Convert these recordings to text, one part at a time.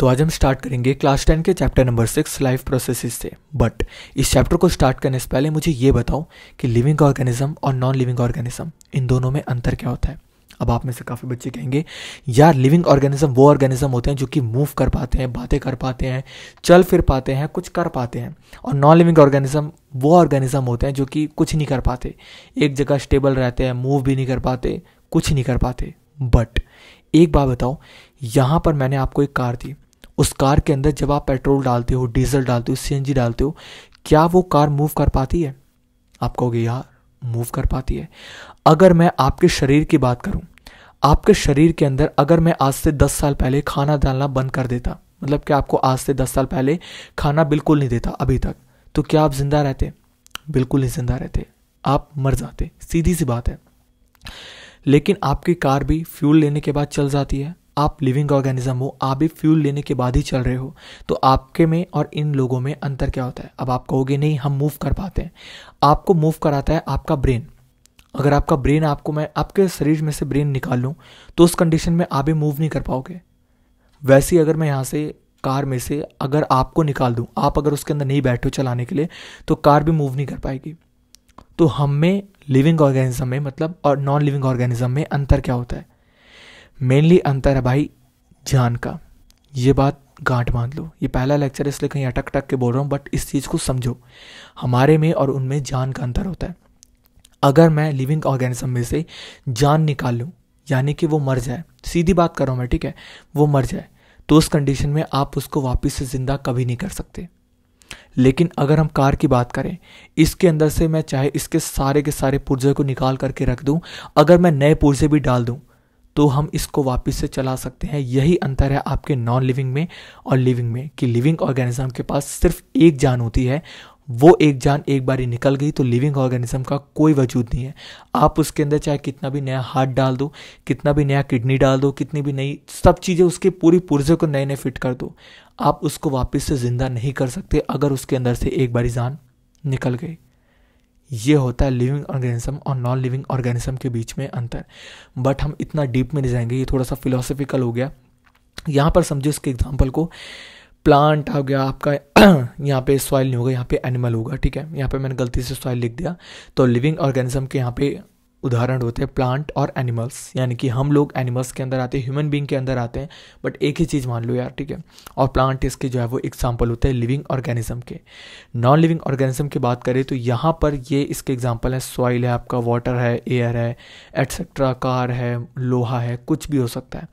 तो आज हम स्टार्ट करेंगे क्लास टेन के chapter number six life processes से बट इस चैप्टर को स्टार्ट करने से पहले मुझे ये बताओ कि लिविंग ऑर्गेनिज्म और नॉन लिविंग ऑर्गेनिज्म इन दोनों में अंतर क्या होता है अब आप में से काफ़ी बच्चे कहेंगे यार लिविंग ऑर्गेनिज्म वो ऑर्गेनिज्म होते हैं जो कि मूव कर पाते हैं बातें कर पाते हैं चल फिर पाते हैं कुछ कर पाते हैं और नॉन लिविंग ऑर्गेनिज्म वो ऑर्गेनिज्म होते हैं जो कि कुछ नहीं कर पाते एक जगह स्टेबल रहते हैं मूव भी नहीं कर पाते कुछ नहीं कर पाते बट एक बात बताओ यहाँ पर मैंने आपको एक कार दी उस कार के अंदर जब आप पेट्रोल डालते हो डीजल डालते हो सी डालते हो क्या वो कार मूव कर पाती है आप कहोगे यार मूव कर पाती है अगर मैं आपके शरीर की बात करूं आपके शरीर के अंदर अगर मैं आज से दस साल पहले खाना डालना बंद कर देता मतलब कि आपको आज से दस साल पहले खाना बिल्कुल नहीं देता अभी तक तो क्या आप जिंदा रहते बिल्कुल नहीं जिंदा रहते आप मर जाते सीधी सी बात है लेकिन आपकी कार भी फ्यूल लेने के बाद चल जाती है आप लिविंग ऑर्गेनिज्म हो आप भी फ्यूल लेने के बाद ही चल रहे हो तो आपके में और इन लोगों में अंतर क्या होता है अब आप कहोगे नहीं हम मूव कर पाते हैं आपको मूव कराता है आपका ब्रेन अगर आपका ब्रेन आपको मैं आपके शरीर में से ब्रेन निकाल लूँ तो उस कंडीशन में आप भी मूव नहीं कर पाओगे वैसे ही अगर मैं यहाँ से कार में से अगर आपको निकाल दूँ आप अगर उसके अंदर नहीं बैठो चलाने के लिए तो कार भी मूव नहीं कर पाएगी तो हम में लिविंग ऑर्गेनिज्म में मतलब और नॉन लिविंग ऑर्गेनिज्म में अंतर क्या होता है मेनली अंतर है भाई जान का ये बात गांठ बांध लो ये पहला लेक्चर इसलिए कहीं अटक टक के बोल रहा हूँ बट इस चीज़ को समझो हमारे में और उनमें जान का अंतर होता है अगर मैं लिविंग ऑर्गेनिज्म में से जान निकाल लूँ यानी कि वो मर जाए सीधी बात कर रहा हूँ मैं ठीक है वो मर जाए तो उस कंडीशन में आप उसको वापस से ज़िंदा कभी नहीं कर सकते लेकिन अगर हम कार की बात करें इसके अंदर से मैं चाहे इसके सारे के सारे पुर्जे को निकाल करके रख दूं अगर मैं नए पुर्जे भी डाल दूं तो हम इसको वापस से चला सकते हैं यही अंतर है आपके नॉन लिविंग में और लिविंग में कि लिविंग ऑर्गेनिज्म के पास सिर्फ एक जान होती है वो एक जान एक बारी निकल गई तो लिविंग ऑर्गेनिज्म का कोई वजूद नहीं है आप उसके अंदर चाहे कितना भी नया हार्ट डाल दो कितना भी नया किडनी डाल दो कितनी भी नई सब चीज़ें उसके पूरी पुर्जे को नए नए फिट कर दो आप उसको वापस से ज़िंदा नहीं कर सकते अगर उसके अंदर से एक बारी जान निकल गई ये होता है लिविंग ऑर्गेनिज्म और नॉन लिविंग ऑर्गेनिज्म के बीच में अंतर बट हम इतना डीप में नहीं जाएंगे ये थोड़ा सा फिलोसफिकल हो गया यहाँ पर समझो इसके एग्जाम्पल को प्लांट आ गया आपका यहाँ पे सॉइल नहीं होगा यहाँ पे एनिमल होगा ठीक है यहाँ पे मैंने गलती से सॉइल लिख दिया तो लिविंग ऑर्गेनिज्म के यहाँ पे उदाहरण होते हैं प्लांट और एनिमल्स यानी कि हम लोग एनिमल्स के अंदर आते हैं ह्यूमन बींग के अंदर आते हैं बट एक ही चीज़ मान लो यार ठीक है और प्लांट इसके जो है वो एग्जाम्पल होते हैं लिविंग ऑर्गेनिज्म के नॉन लिविंग ऑर्गेनिज्म की बात करें तो यहाँ पर ये इसके एग्जाम्पल हैं सॉइल है आपका वाटर है एयर है एट्सेट्रा कार है लोहा है कुछ भी हो सकता है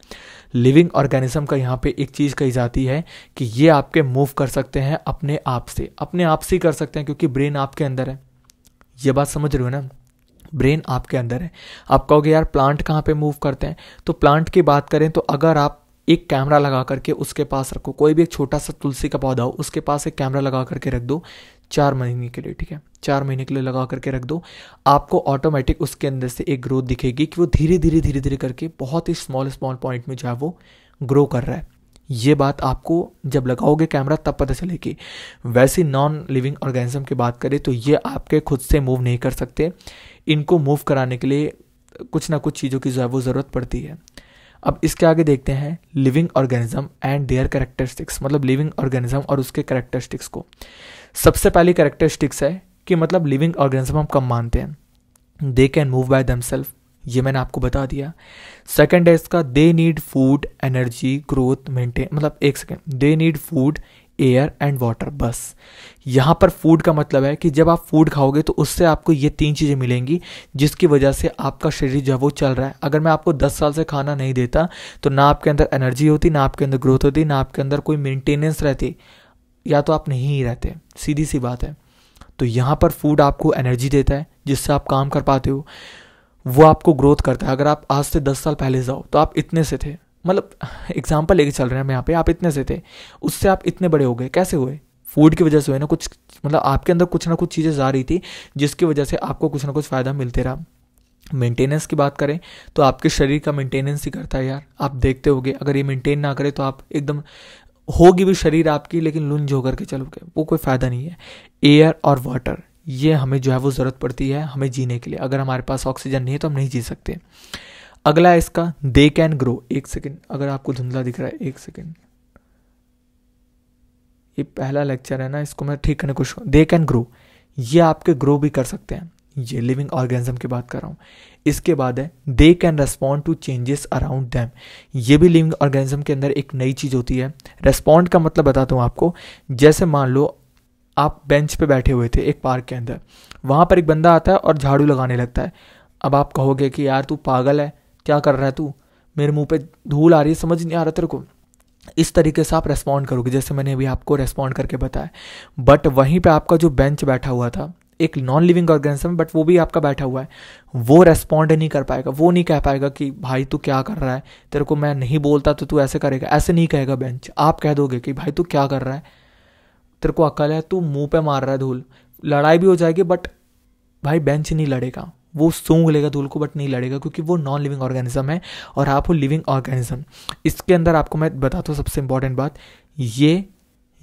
लिविंग ऑर्गेनिज्म का यहाँ पे एक चीज़ कही जाती है कि ये आपके मूव कर सकते हैं अपने आप से अपने आप से ही कर सकते हैं क्योंकि ब्रेन आपके अंदर है ये बात समझ रहे हो ना ब्रेन आपके अंदर है आप कहोगे यार प्लांट कहाँ पे मूव करते हैं तो प्लांट की बात करें तो अगर आप एक कैमरा लगा करके उसके पास रखो कोई भी एक छोटा सा तुलसी का पौधा हो उसके पास एक कैमरा लगा करके रख दो चार महीने के लिए ठीक है चार महीने के लिए लगा करके रख दो आपको ऑटोमेटिक उसके अंदर से एक ग्रोथ दिखेगी कि वो धीरे धीरे धीरे धीरे करके बहुत ही स्मॉल स्मॉल पॉइंट में जो है वो ग्रो कर रहा है ये बात आपको जब लगाओगे कैमरा तब पता चलेगी वैसे नॉन लिविंग ऑर्गेनिज्म की बात करें तो ये आपके खुद से मूव नहीं कर सकते इनको मूव कराने के लिए कुछ ना कुछ चीज़ों की जो है वो ज़रूरत पड़ती है अब इसके आगे देखते हैं living organism and their characteristics मतलब लिविंग ऑर्गेनिज्म और उसके करेक्टरिस्टिक्स को सबसे पहली करेक्टरिस्टिक्स है कि मतलब लिविंग ऑर्गेनिज्म हम कम मानते हैं they can move by them self ये मैंने आपको बता दिया सेकेंड है इसका they need food energy growth maintain मतलब एक second they need food air and water बस यहाँ पर फूड का मतलब है कि जब आप फूड खाओगे तो उससे आपको ये तीन चीज़ें मिलेंगी जिसकी वजह से आपका शरीर जो है वो चल रहा है अगर मैं आपको दस साल से खाना नहीं देता तो ना आपके अंदर एनर्जी होती ना आपके अंदर ग्रोथ होती ना आपके अंदर कोई मेंटेनेंस रहती या तो आप नहीं ही रहते सीधी सी बात है तो यहाँ पर फूड आपको एनर्जी देता है जिससे आप काम कर पाते हो वो आपको ग्रोथ करता है अगर आप आज से दस साल पहले जाओ तो आप इतने से थे मतलब एग्जाम्पल लेके चल रहे हैं हम यहाँ पे आप इतने से थे उससे आप इतने बड़े हो गए कैसे हुए फूड की वजह से हुए ना कुछ मतलब आपके अंदर कुछ ना कुछ चीज़ें जा रही थी जिसकी वजह से आपको कुछ ना कुछ फ़ायदा मिलते रहा मेंटेनेंस की बात करें तो आपके शरीर का मेंटेनेंस ही करता है यार आप देखते होगे अगर ये मेंटेन ना करें तो आप एकदम होगी भी शरीर आपकी लेकिन लुंज होकर के चलोगे वो कोई फ़ायदा नहीं है एयर और वाटर ये हमें जो है वो ज़रूरत पड़ती है हमें जीने के लिए अगर हमारे पास ऑक्सीजन नहीं है तो हम नहीं जी सकते अगला है इसका दे कैन ग्रो एक सेकेंड अगर आपको धुंधला दिख रहा है एक सेकेंड ये पहला लेक्चर है ना इसको मैं ठीक करने कोशिश दे कैन ग्रो ये आपके ग्रो भी कर सकते हैं ये लिविंग ऑर्गेनिज्म की बात कर रहा हूँ इसके बाद है they can respond to changes around them ये भी लिविंग ऑर्गेनिज्म के अंदर एक नई चीज़ होती है रेस्पॉन्ड का मतलब बताता हूँ आपको जैसे मान लो आप बेंच पे बैठे हुए थे एक पार्क के अंदर वहाँ पर एक बंदा आता है और झाड़ू लगाने लगता है अब आप कहोगे कि यार तू पागल है क्या कर रहा है तू मेरे मुंह पे धूल आ रही है समझ नहीं आ रहा तेरे को इस तरीके से आप रेस्पॉन्ड करोगे जैसे मैंने अभी आपको रेस्पॉन्ड करके बताया बट वहीं पर आपका जो बेंच बैठा हुआ था एक नॉन लिविंग ऑर्गेनिज्म बट वो भी आपका बैठा हुआ है वो रेस्पॉन्ड नहीं कर पाएगा वो नहीं कह पाएगा कि भाई तू क्या कर रहा है तेरे को मैं नहीं बोलता तो तू ऐसे करेगा ऐसे नहीं कहेगा बेंच आप कह दोगे कि भाई तू क्या कर रहा है तेरे को अकल है तू मुंह पे मार रहा है धूल लड़ाई भी हो जाएगी बट भाई बेंच नहीं लड़ेगा वो सूंघ लेगा धूल को बट नहीं लड़ेगा क्योंकि वो नॉन लिविंग ऑर्गेनिज्म है और आप हो लिविंग ऑर्गेनिज्म इसके अंदर आपको मैं बताता हूँ सबसे इंपॉर्टेंट बात ये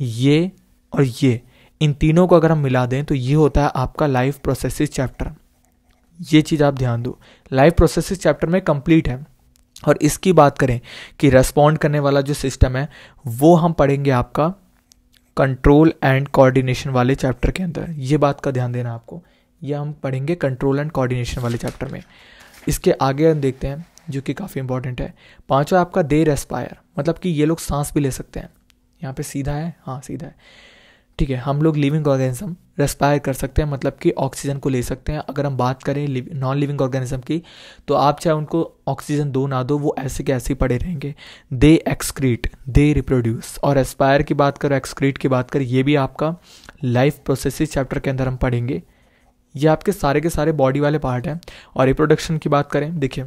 ये और ये इन तीनों को अगर हम मिला दें तो ये होता है आपका लाइफ प्रोसेसिस चैप्टर ये चीज़ आप ध्यान दो लाइफ प्रोसेसिस चैप्टर में कंप्लीट है और इसकी बात करें कि रेस्पॉन्ड करने वाला जो सिस्टम है वो हम पढ़ेंगे आपका कंट्रोल एंड कोऑर्डिनेशन वाले चैप्टर के अंदर ये बात का ध्यान देना आपको यह हम पढ़ेंगे कंट्रोल एंड कोऑर्डिनेशन वाले चैप्टर में इसके आगे हम देखते हैं जो कि काफ़ी इंपॉर्टेंट है पाँचवा आपका दे रेस्पायर मतलब कि ये लोग सांस भी ले सकते हैं यहाँ पे सीधा है हाँ सीधा है ठीक है हम लोग लिविंग ऑर्गेनिज्म रेस्पायर कर सकते हैं मतलब कि ऑक्सीजन को ले सकते हैं अगर हम बात करें नॉन लिविंग ऑर्गेनिज्म की तो आप चाहे उनको ऑक्सीजन दो ना दो वो ऐसे के ऐसे ही पड़े रहेंगे दे एक्सक्रीट दे रिप्रोड्यूस और एस्पायर की बात करो एक्सक्रीट की बात करें ये भी आपका लाइफ प्रोसेसिस चैप्टर के अंदर हम पढ़ेंगे ये आपके सारे के सारे बॉडी वाले पार्ट हैं और रिप्रोडक्शन की बात करें देखिए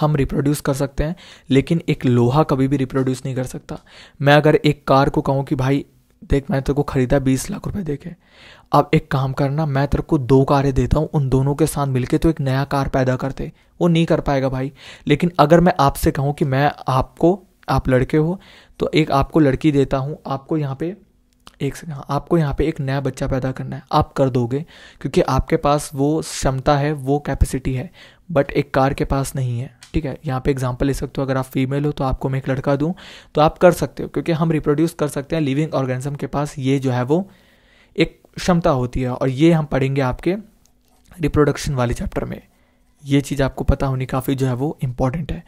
हम रिप्रोड्यूस कर सकते हैं लेकिन एक लोहा कभी भी रिप्रोड्यूस नहीं कर सकता मैं अगर एक कार को कहूँ कि भाई देख मैंने तेरे को ख़रीदा बीस लाख रुपए देखे अब एक काम करना मैं तेरे को दो कारें देता हूँ उन दोनों के साथ मिलके तो एक नया कार पैदा करते वो नहीं कर पाएगा भाई लेकिन अगर मैं आपसे कहूँ कि मैं आपको आप लड़के हो तो एक आपको लड़की देता हूँ आपको यहाँ पे एक सेकेंड हाँ, आपको यहाँ पे एक नया बच्चा पैदा करना है आप कर दोगे क्योंकि आपके पास वो क्षमता है वो कैपेसिटी है बट एक कार के पास नहीं है ठीक है यहाँ पे एग्जांपल ले सकते हो अगर आप फीमेल हो तो आपको मैं एक लड़का दूँ तो आप कर सकते हो क्योंकि हम रिप्रोड्यूस कर सकते हैं लिविंग ऑर्गेनिज्म के पास ये जो है वो एक क्षमता होती है और ये हम पढ़ेंगे आपके रिप्रोडक्शन वाले चैप्टर में ये चीज़ आपको पता होनी काफ़ी जो है वो इम्पॉर्टेंट है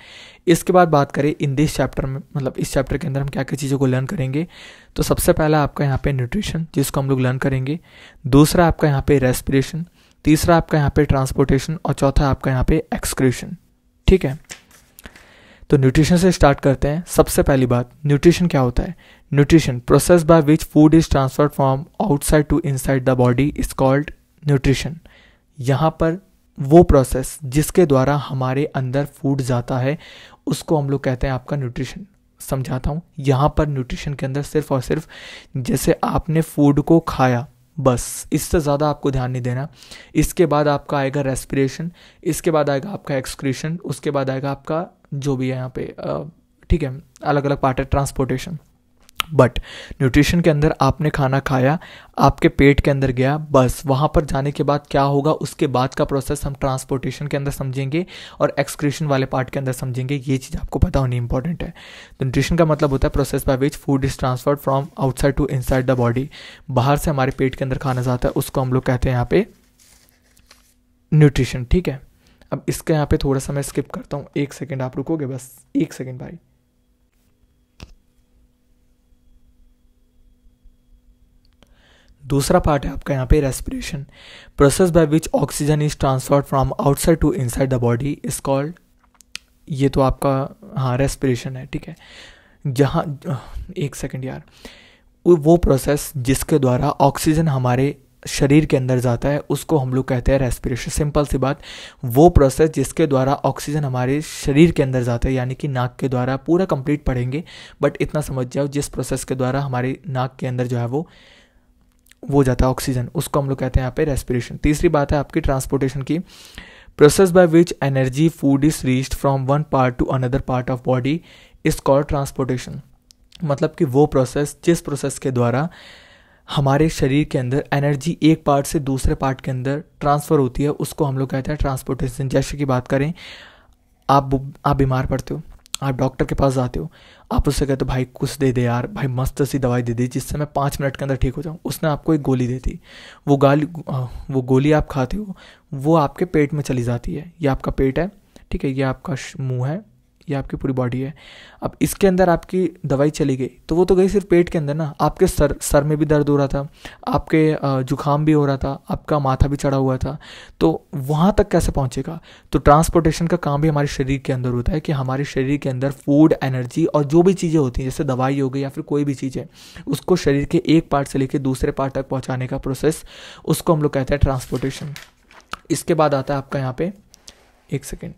इसके बाद बात करें इन दिस चैप्टर में मतलब इस चैप्टर के अंदर हम क्या क्या चीज़ों को लर्न करेंगे तो सबसे पहला आपका यहाँ पे न्यूट्रिशन जिसको हम लोग लर्न करेंगे दूसरा आपका यहाँ पे रेस्पिरेशन तीसरा आपका यहाँ पे ट्रांसपोर्टेशन और चौथा आपका यहाँ पे एक्सक्रेशन ठीक है तो न्यूट्रिशन से स्टार्ट करते हैं सबसे पहली बात न्यूट्रिशन क्या होता है nutrition process by which food is transferred from outside to inside the body is called nutrition यहाँ पर वो प्रोसेस जिसके द्वारा हमारे अंदर फूड जाता है उसको हम लोग कहते हैं आपका न्यूट्रिशन समझाता हूँ यहाँ पर न्यूट्रिशन के अंदर सिर्फ और सिर्फ जैसे आपने फूड को खाया बस इससे ज़्यादा आपको ध्यान नहीं देना इसके बाद आपका आएगा रेस्पिरेशन इसके बाद आएगा आपका एक्सक्रीशन उसके बाद आएगा आपका जो भी है यहाँ पे ठीक है अलग अलग पार्ट है ट्रांसपोर्टेशन बट न्यूट्रिशन के अंदर आपने खाना खाया आपके पेट के अंदर गया बस वहाँ पर जाने के बाद क्या होगा उसके बाद का प्रोसेस हम ट्रांसपोर्टेशन के अंदर समझेंगे और एक्सक्रीशन वाले पार्ट के अंदर समझेंगे ये चीज़ आपको पता होनी इंपॉर्टेंट है तो न्यूट्रिशन का मतलब होता है process by which food is transferred from outside to inside the body बाहर से हमारे पेट के अंदर खाना जाता है उसको हम लोग कहते हैं यहाँ पे न्यूट्रिशन ठीक है अब इसका यहाँ पे थोड़ा सा मैं स्किप करता हूँ एक सेकेंड आप रुकोगे बस एक सेकेंड भाई दूसरा पार्ट है आपका यहाँ पे respiration process by which oxygen is transferred from outside to inside the body is called ये तो आपका हाँ रेस्पिरेशन है ठीक है जहाँ एक सेकेंड यार वो प्रोसेस जिसके द्वारा ऑक्सीजन हमारे शरीर के अंदर जाता है उसको हम लोग कहते हैं रेस्पिरेशन सिंपल सी बात वो प्रोसेस जिसके द्वारा ऑक्सीजन हमारे शरीर के अंदर जाता है यानी कि नाक के द्वारा पूरा कंप्लीट पढ़ेंगे बट इतना समझ जाओ जिस प्रोसेस के द्वारा हमारे नाक के अंदर जो है वो वो जाता है ऑक्सीजन उसको हम लोग कहते हैं यहाँ पे रेस्पिरेशन तीसरी बात है आपकी ट्रांसपोर्टेशन की process by which energy food is reached from one part to another part of body is called transportation मतलब कि वो प्रोसेस जिस प्रोसेस के द्वारा हमारे शरीर के अंदर एनर्जी एक पार्ट से दूसरे पार्ट के अंदर ट्रांसफ़र होती है उसको हम लोग कहते हैं ट्रांसपोर्टेशन जैसे कि बात करें आप आप बीमार पड़ते हो आप डॉक्टर के पास जाते हो आप उससे कहते हो भाई कुछ दे दे यार भाई मस्त सी दवाई दे दी जिससे मैं पाँच मिनट के अंदर ठीक हो जाऊँ उसने आपको एक गोली दे दी वो गाली वो गोली आप खाते हो वो आपके पेट में चली जाती है ये आपका पेट है ठीक है ये आपका मुँह है ये आपकी पूरी बॉडी है अब इसके अंदर आपकी दवाई चली गई तो वो तो गई सिर्फ पेट के अंदर ना आपके सर सर में भी दर्द हो रहा था आपके जुकाम भी हो रहा था आपका माथा भी चढ़ा हुआ था तो वहाँ तक कैसे पहुँचेगा तो ट्रांसपोर्टेशन का काम भी हमारे शरीर के अंदर होता है कि हमारे शरीर के अंदर फूड एनर्जी और जो भी चीज़ें होती हैं जैसे दवाई हो गई या फिर कोई भी चीज़ है उसको शरीर के एक पार्ट से लेकर दूसरे पार्ट तक पहुँचाने का प्रोसेस उसको हम लोग कहते हैं ट्रांसपोर्टेशन इसके बाद आता है आपका यहाँ पे एक सेकेंड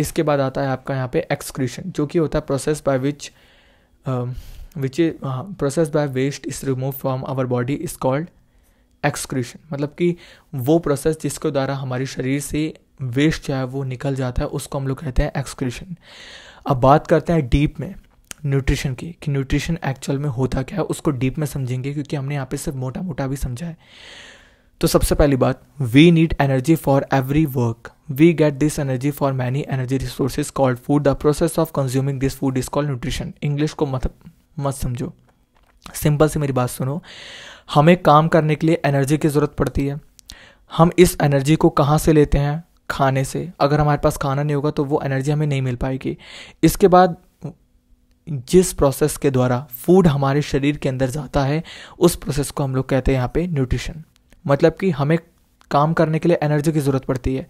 इसके बाद आता है आपका यहाँ पे एक्सक्रीशन जो कि होता है process by which which process by waste is remove from our body is called excretion मतलब कि वो प्रोसेस जिसके द्वारा हमारे शरीर से वेस्ट जो है वो निकल जाता है उसको हम लोग कहते हैं एक्सक्रीशन अब बात करते हैं डीप में न्यूट्रिशन की कि न्यूट्रिशन एक्चुअल में होता क्या है उसको डीप में समझेंगे क्योंकि हमने यहाँ पे सिर्फ मोटा मोटा भी समझा है तो सबसे पहली बात we need energy for every work we get this energy for many energy resources called food the process of consuming this food is called nutrition English को मत मत समझो सिंपल से मेरी बात सुनो हमें काम करने के लिए एनर्जी की ज़रूरत पड़ती है हम इस एनर्जी को कहाँ से लेते हैं खाने से अगर हमारे पास खाना नहीं होगा तो वो एनर्जी हमें नहीं मिल पाएगी इसके बाद जिस प्रोसेस के द्वारा फूड हमारे शरीर के अंदर जाता है उस प्रोसेस को हम लोग कहते हैं यहाँ पे न्यूट्रिशन मतलब कि हमें काम करने के लिए एनर्जी की ज़रूरत पड़ती है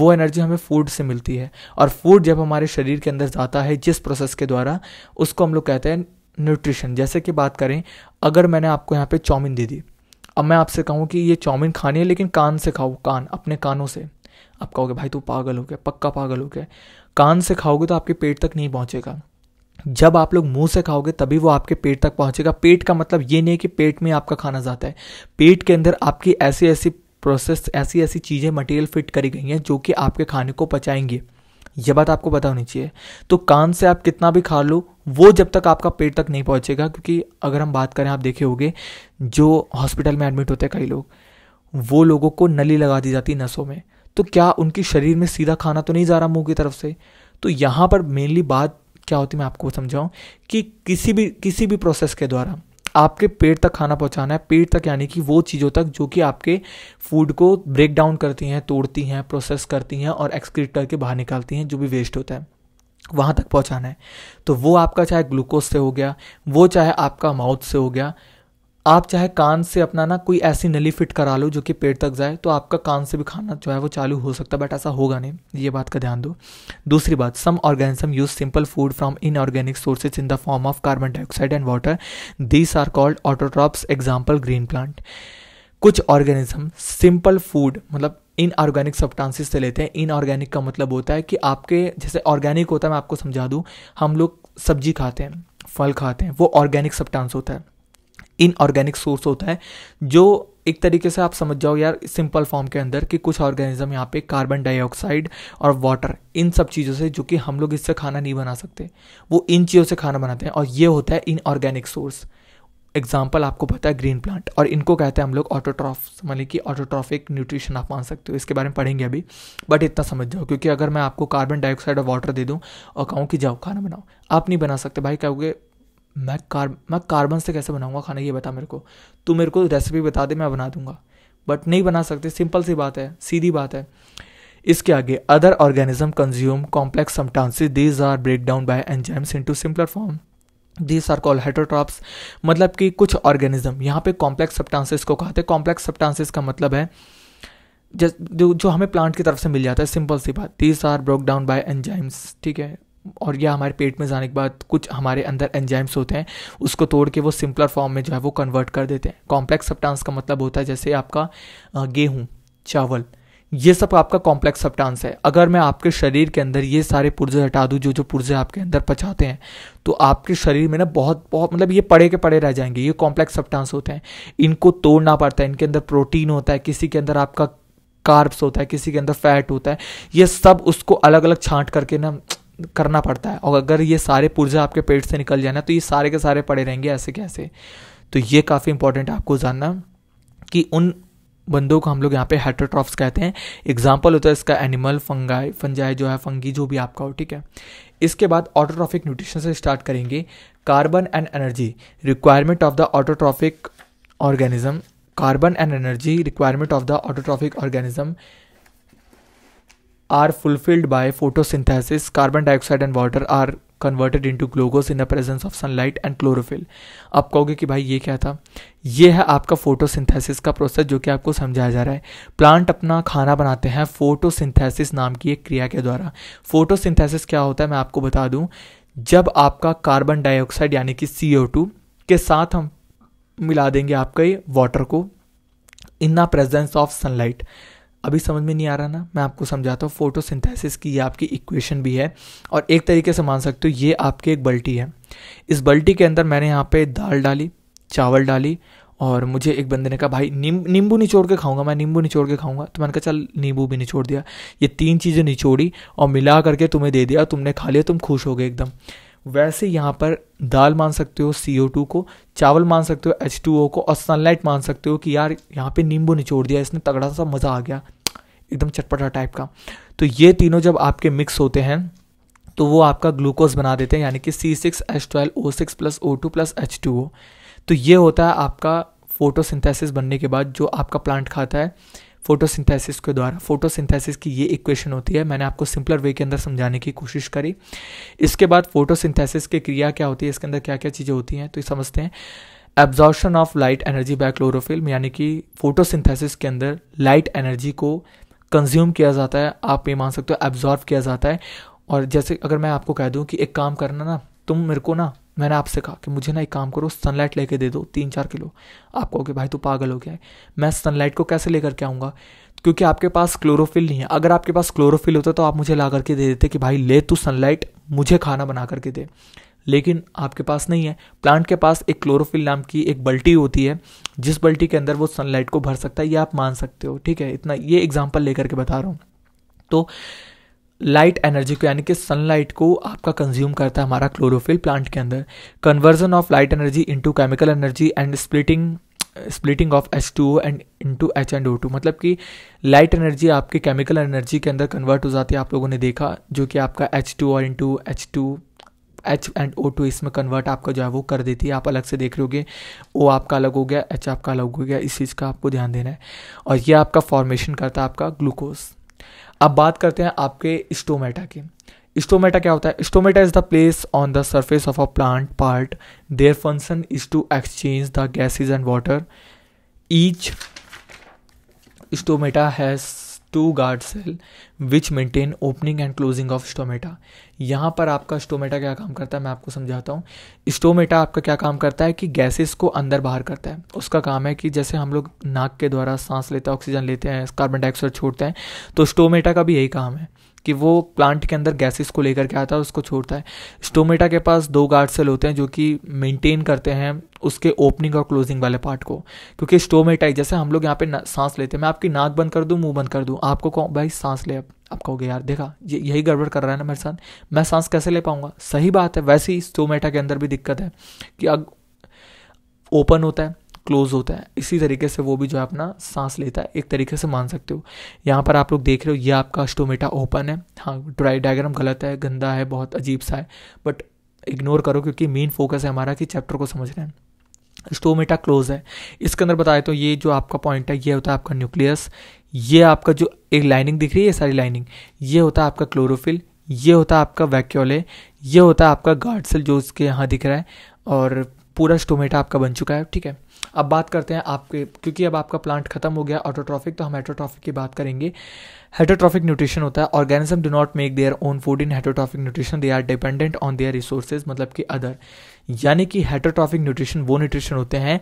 वो एनर्जी हमें फूड से मिलती है और फूड जब हमारे शरीर के अंदर जाता है जिस प्रोसेस के द्वारा उसको हम लोग कहते हैं न्यूट्रिशन जैसे कि बात करें अगर मैंने आपको यहाँ पे चाउमिन दे दी अब मैं आपसे कहूँ कि ये चाउमिन खानी है लेकिन कान से खाओ कान अपने कानों से आप कहोगे भाई तू पागल हो गया पक्का पागल हो गया कान से खाओगे तो आपके पेट तक नहीं पहुँचेगा जब आप लोग मुंह से खाओगे तभी वो आपके पेट तक पहुंचेगा पेट का मतलब ये नहीं है कि पेट में आपका खाना जाता है पेट के अंदर आपकी ऐसी ऐसी प्रोसेस ऐसी ऐसी चीज़ें मटेरियल फिट करी गई हैं जो कि आपके खाने को पचाएंगे ये बात आपको पता होनी चाहिए तो कान से आप कितना भी खा लो वो जब तक आपका पेट तक नहीं पहुंचेगा क्योंकि अगर हम बात करें आप देखे होंगे जो हॉस्पिटल में एडमिट होते हैं कई लोग वो लोगों को नली लगा दी जाती नसों में तो क्या उनके शरीर में सीधा खाना तो नहीं जा रहा मुंह की तरफ से तो यहाँ पर मेनली बात क्या होती है मैं आपको समझाऊँ कि किसी भी किसी भी प्रोसेस के द्वारा आपके पेट तक खाना पहुंचाना है पेट तक यानी कि वो चीज़ों तक जो कि आपके फूड को ब्रेक डाउन करती हैं तोड़ती हैं प्रोसेस करती हैं और एक्सक्रीट करके बाहर निकालती हैं जो भी वेस्ट होता है वहाँ तक पहुँचाना है तो वो आपका चाहे ग्लूकोज से हो गया वो चाहे आपका माउथ से हो गया आप चाहे कान से अपना ना कोई ऐसी नली फिट करा लो जो कि पेट तक जाए तो आपका कान से भी खाना जो है वो चालू हो सकता है बट ऐसा होगा नहीं ये बात का ध्यान दो दूसरी बात some organism use simple food from inorganic sources in the form of carbon dioxide and water these are called autotrophs example green plant कुछ ऑर्गेनिज्म सिंपल फूड मतलब इन ऑर्गेनिक सब्टांसिस से लेते हैं इन ऑर्गेनिक का मतलब होता है कि आपके जैसे ऑर्गेनिक होता है मैं आपको समझा दूँ हम लोग सब्जी खाते हैं फल खाते हैं वो ऑर्गेनिक सब्टांस होता है इनऑर्गेनिक सोर्स होता है जो एक तरीके से आप समझ जाओ यार सिंपल फॉर्म के अंदर कि कुछ ऑर्गेनिज्म यहाँ पे कार्बन डाइऑक्साइड और वाटर इन सब चीज़ों से जो कि हम लोग इससे खाना नहीं बना सकते वो इन चीज़ों से खाना बनाते हैं और ये होता है इनऑर्गेनिक सोर्स एग्जाम्पल आपको पता है ग्रीन प्लांट और इनको कहते हैं हम लोग ऑटोट्रॉफ मानी कि ऑटोट्रॉफिक न्यूट्रिशन आप मान सकते हो इसके बारे में पढ़ेंगे अभी बट इतना समझ जाओ क्योंकि अगर मैं आपको कार्बन डाइऑक्साइड और वाटर दे दूँ और कहूँ कि जाओ खाना बनाओ आप नहीं बना सकते भाई कहोगे मैं कार मैं कार्बन से कैसे बनाऊंगा खाना ये बता मेरे को तू मेरे को रेसिपी बता दे मैं बना दूंगा बट नहीं बना सकते सिंपल सी बात है सीधी बात है इसके आगे other organism consume complex substances these are break down by enzymes into simpler form these are call heterotrophs मतलब कि कुछ ऑर्गेनिज्म यहाँ पे कॉम्प्लेक्स सब्टांसिस को कहते हैं कॉम्प्लेक्स सब्टांसिस का मतलब है जो जो हमें प्लांट की तरफ से मिल जाता है सिंपल सी बात these are broke down by enzymes ठीक है और यह हमारे पेट में जाने के बाद कुछ हमारे अंदर एंजाइम्स होते हैं उसको तोड़ के वो सिंपलर फॉर्म में जो है वो कन्वर्ट कर देते हैं कॉम्प्लेक्स सप्टांस का मतलब होता है जैसे आपका गेहूँ चावल ये सब आपका कॉम्प्लेक्स सप्टांस है अगर मैं आपके शरीर के अंदर ये सारे पुर्जे हटा दूँ जो जो पुर्जे आपके अंदर पचाते हैं तो आपके शरीर में ना बहुत बहुत मतलब ये पड़े के पड़े रह जाएंगे ये कॉम्प्लेक्स सप्टांस होते हैं इनको तोड़ना पड़ता है इनके अंदर प्रोटीन होता है किसी के अंदर आपका कार्ब्स होता है किसी के अंदर फैट होता है ये सब उसको अलग अलग छांट करके ना करना पड़ता है और अगर ये सारे पुर्जे आपके पेट से निकल जाना तो ये सारे के सारे पड़े रहेंगे ऐसे कैसे तो ये काफ़ी इंपॉर्टेंट है आपको जानना कि उन बंदों को हम लोग यहाँ पे हेट्रोट्रॉफ्स कहते हैं एग्जाम्पल होता है इसका एनिमल फंगाई फंजाई जो है फंगी जो भी आपका हो ठीक है इसके बाद ऑटोट्रॉफिक न्यूट्रिशन से स्टार्ट करेंगे carbon and energy requirement of the autotrophic organism carbon and energy requirement of the autotrophic organism are fulfilled by photosynthesis carbon dioxide and water are converted into glucose in the presence of sunlight and chlorophyll आप कहोगे कि भाई ये क्या था ये है आपका फोटोसिंथेसिस का प्रोसेस जो कि आपको समझाया जा रहा है प्लांट अपना खाना बनाते हैं फोटोसिंथेसिस नाम की एक क्रिया के द्वारा फोटोसिंथेसिस क्या होता है मैं आपको बता दूं जब आपका कार्बन डाइऑक्साइड यानी कि सी के साथ हम मिला देंगे आपका ये वाटर को in the presence of sunlight अभी समझ में नहीं आ रहा ना मैं आपको समझाता हूँ फोटोसिंथेसिस की ये आपकी इक्वेशन भी है और एक तरीके से मान सकते हो ये आपकी एक बल्टी है इस बल्टी के अंदर मैंने यहाँ पे दाल डाली चावल डाली और मुझे एक बंदे ने कहा भाई नीम नींबू निचोड़ के खाऊंगा मैं नींबू निचोड़ के खाऊंगा तो मैंने कहा चल नींबू भी निचोड़ दिया ये तीन चीज़ें निचोड़ी और मिला करके तुम्हें दे दिया तुमने खा लिया तुम खुश हो गए एकदम वैसे यहाँ पर दाल मान सकते हो सी ओ टू को चावल मान सकते हो एच टू ओ को और सनलाइट मान सकते हो कि यार यहाँ पे नींबू निचोड़ दिया इसने तगड़ा सा मज़ा आ गया एकदम चटपटा टाइप का तो ये तीनों जब आपके मिक्स होते हैं तो वो आपका ग्लूकोज बना देते हैं यानी कि C six H twelve O six plus O two plus H two O तो ये होता है आपका फोटोसिंथेसिस बनने के बाद जो आपका प्लांट खाता है फोटोसिंथेसिस के द्वारा फोटोसिंथेसिस की ये इक्वेशन होती है मैंने आपको सिंपलर वे के अंदर समझाने की कोशिश करी इसके बाद फोटोसिंथेसिस की क्रिया क्या होती है इसके अंदर क्या क्या चीज़ें होती हैं तो समझते हैं absorption of light energy by chlorophyll यानी कि फोटोसिंथेसिस के अंदर लाइट एनर्जी को कंज्यूम किया जाता है आप ये मान सकते हो एब्जॉर्व किया जाता है और जैसे अगर मैं आपको कह दूँ कि एक काम करना ना तुम मेरे को ना मैंने आपसे कहा कि मुझे ना एक काम करो सनलाइट लेके दे दो तीन चार किलो आप कहोगे भाई तू पागल हो गया है मैं सनलाइट को कैसे लेकर के आऊँगा क्योंकि आपके पास क्लोरोफिल नहीं है अगर आपके पास क्लोरोफिल होता तो आप मुझे ला करके दे देते कि भाई ले तू सनलाइट मुझे खाना बना करके दे लेकिन आपके पास नहीं है प्लांट के पास एक क्लोरोफिल नाम की एक बल्टी होती है जिस बल्टी के अंदर वो सनलाइट को भर सकता है ये आप मान सकते हो ठीक है इतना ये एग्जाम्पल लेकर के बता रहा हूँ तो लाइट एनर्जी को यानी कि सनलाइट को आपका कंज्यूम करता है हमारा क्लोरोफिल प्लांट के अंदर conversion of light energy into chemical energy and splitting splitting of H two O and into H and O two मतलब कि लाइट एनर्जी आपकी केमिकल एनर्जी के अंदर कन्वर्ट हो जाती है आप लोगों ने देखा जो कि आपका एच टू और into H two H and O two इसमें कन्वर्ट आपका जो है वो कर देती है आप अलग से देख लोगे ओ आपका अलग हो गया एच आपका अलग हो गया इस चीज़ का आपको ध्यान देना है और यह आपका फॉर्मेशन करता है आपका ग्लूकोज अब बात करते हैं आपके स्टोमेटा की स्टोमेटा क्या होता है stomata is the place on the surface of a plant part their function is to exchange the gases and water each stomata has two guard cell which maintain opening and closing of stomata यहाँ पर आपका stomata क्या काम करता है मैं आपको समझाता हूँ स्टोमेटा आपका क्या काम करता है कि गैसेस को अंदर बाहर करता है उसका काम है कि जैसे हम लोग नाक के द्वारा सांस लेते हैं ऑक्सीजन लेते हैं कार्बन डाइऑक्साइड छोड़ते हैं तो स्टोमेटा का भी यही काम है कि वो प्लांट के अंदर गैसेस को लेकर के आता है उसको छोड़ता है स्टोमेटा के पास दो गार्ड सेल होते हैं जो कि मेंटेन करते हैं उसके ओपनिंग और क्लोजिंग वाले पार्ट को क्योंकि स्टोमेटा जैसे हम लोग यहाँ पे सांस लेते हैं मैं आपकी नाक बंद कर दूँ मुंह बंद कर दूँ आपको कहो भाई सांस ले अब आप कहोगे यार देखा ये यही गड़बड़ कर रहा है ना मेरे साथ मैं सांस कैसे ले पाऊंगा सही बात है वैसे ही स्टोमेटा के अंदर भी दिक्कत है कि अब ओपन होता है क्लोज होता है इसी तरीके से वो भी जो है अपना सांस लेता है एक तरीके से मान सकते हो यहाँ पर आप लोग देख रहे हो ये आपका अस्टोमेटा ओपन है हाँ ड्राई डायग्राम गलत है गंदा है बहुत अजीब सा है बट इग्नोर करो क्योंकि मेन फोकस है हमारा कि चैप्टर को समझ रहे हैं स्टोमेटा क्लोज है इसके अंदर बताए तो ये जो आपका पॉइंट है ये होता है आपका न्यूक्लियस ये आपका जो एक लाइनिंग दिख रही है ये सारी लाइनिंग ये होता है आपका क्लोरोफिल ये होता है आपका वैक्यूले ये होता है आपका गार्ड सेल जो उसके यहाँ दिख रहा है और पूरा स्टोमेटा आपका बन चुका है ठीक है अब बात करते हैं आपके क्योंकि अब आपका प्लांट खत्म हो गया ऑटोट्रॉफिक तो हम हेटोट्रॉफिक की बात करेंगे हेटोट्रॉफिक न्यूट्रिशन होता है organism do not make their own food in heterotrophic nutrition they are dependent on their resources मतलब कि अदर यानी कि हेटोट्रॉफिक न्यूट्रिशन वो न्यूट्रिशन होते हैं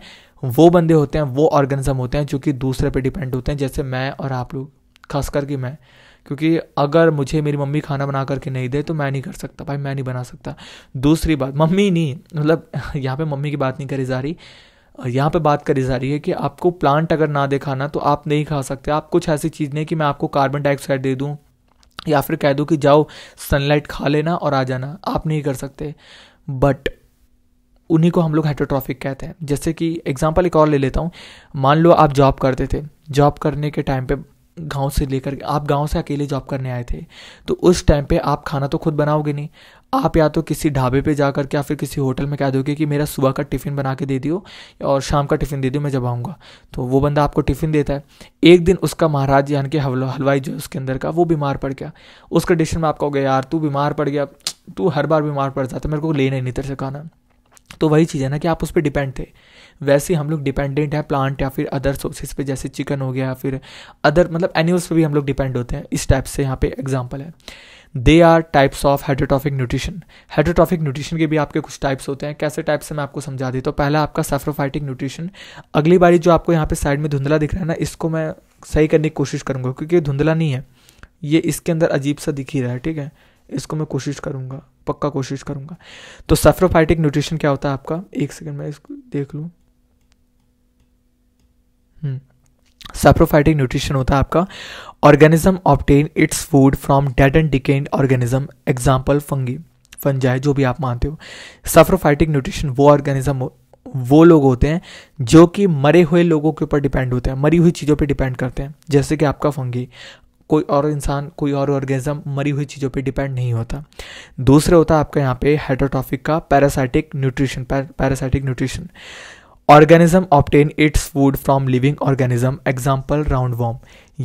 वो बंदे होते हैं वो ऑर्गेनिज्म होते हैं जो कि दूसरे पर डिपेंड होते हैं जैसे मैं और आप लोग खास करके मैं क्योंकि अगर मुझे मेरी मम्मी खाना बना करके नहीं दे तो मैं नहीं कर सकता भाई मैं नहीं बना सकता दूसरी बात मम्मी नहीं मतलब यहाँ पे मम्मी की बात नहीं करी जा रही यहाँ पे बात करी जा रही है कि आपको प्लांट अगर ना दिखाना तो आप नहीं खा सकते आप कुछ ऐसी चीज़ नहीं कि मैं आपको कार्बन डाइऑक्साइड दे दूँ या फिर कह दूँ कि जाओ सनलाइट खा लेना और आ जाना आप नहीं कर सकते बट उन्हीं को हम लोग हेटोट्रॉफिक कहते हैं जैसे कि एग्जाम्पल एक और ले लेता हूँ मान लो आप जॉब करते थे जॉब करने के टाइम पे गांव से लेकर आप गांव से अकेले जॉब करने आए थे तो उस टाइम पे आप खाना तो खुद बनाओगे नहीं आप या तो किसी ढाबे पे जा कर के या फिर किसी होटल में कह दोगे कि मेरा सुबह का टिफ़िन बना के दे दियो और शाम का टिफ़िन दे दियो मैं जब आऊँगा तो वो बंदा आपको टिफ़िन देता है एक दिन उसका महाराज यानी कि हलवाई जो है उसके अंदर का वो बीमार पड़ गया उस कंडीशन में आप कहोगे यार तू बीमार पड़ गया तू हर बार बीमार पड़ जाता मेरे को लेना ही नहीं तरह से खाना तो वही चीज़ है ना कि आप उस पर डिपेंड थे वैसे हम लोग डिपेंडेंट है प्लांट या फिर अदर सोर्सेज पे जैसे चिकन हो गया या फिर अदर मतलब एनिमल्स पे भी हम लोग डिपेंड होते हैं इस टाइप से यहाँ पे एग्जाम्पल है they are types of hydrotrophic nutrition hydrotrophic nutrition के भी आपके कुछ टाइप्स होते हैं कैसे टाइप्स से मैं आपको समझा देता तो हूँ पहला आपका सेफ्रोफाइटिक न्यूट्रिशन अगली बारी जो आपको यहाँ पे साइड में धुंधला दिख रहा है ना इसको मैं सही करने की कोशिश करूँगा क्योंकि ये धुंधला नहीं है ये इसके अंदर अजीब सा दिख ही रहा है ठीक है इसको मैं कोशिश करूँगा पक्का कोशिश करूँगा तो सेफ्रोफाइटिक न्यूट्रिशन क्या होता है आपका एक सेकेंड मैं इसको देख लूँ सेप्रोफाइटिक hmm. न्यूट्रिशन होता है आपका organism obtain its food from dead and decayed organism example fungi fungi जो भी आप मानते हो सेफ्रोफाइटिक न्यूट्रिशन वो ऑर्गेनिज्म वो लोग होते हैं जो कि मरे हुए लोगों के ऊपर डिपेंड होते हैं मरी हुई चीज़ों पे डिपेंड करते हैं जैसे कि आपका फंगी कोई और इंसान कोई और ऑर्गेनिज्म मरी हुई चीज़ों पे डिपेंड नहीं होता दूसरा होता है आपका यहाँ पे हाइड्रोटॉफिक का parasitic nutrition parasitic nutrition organism obtain its food from living organism example round worm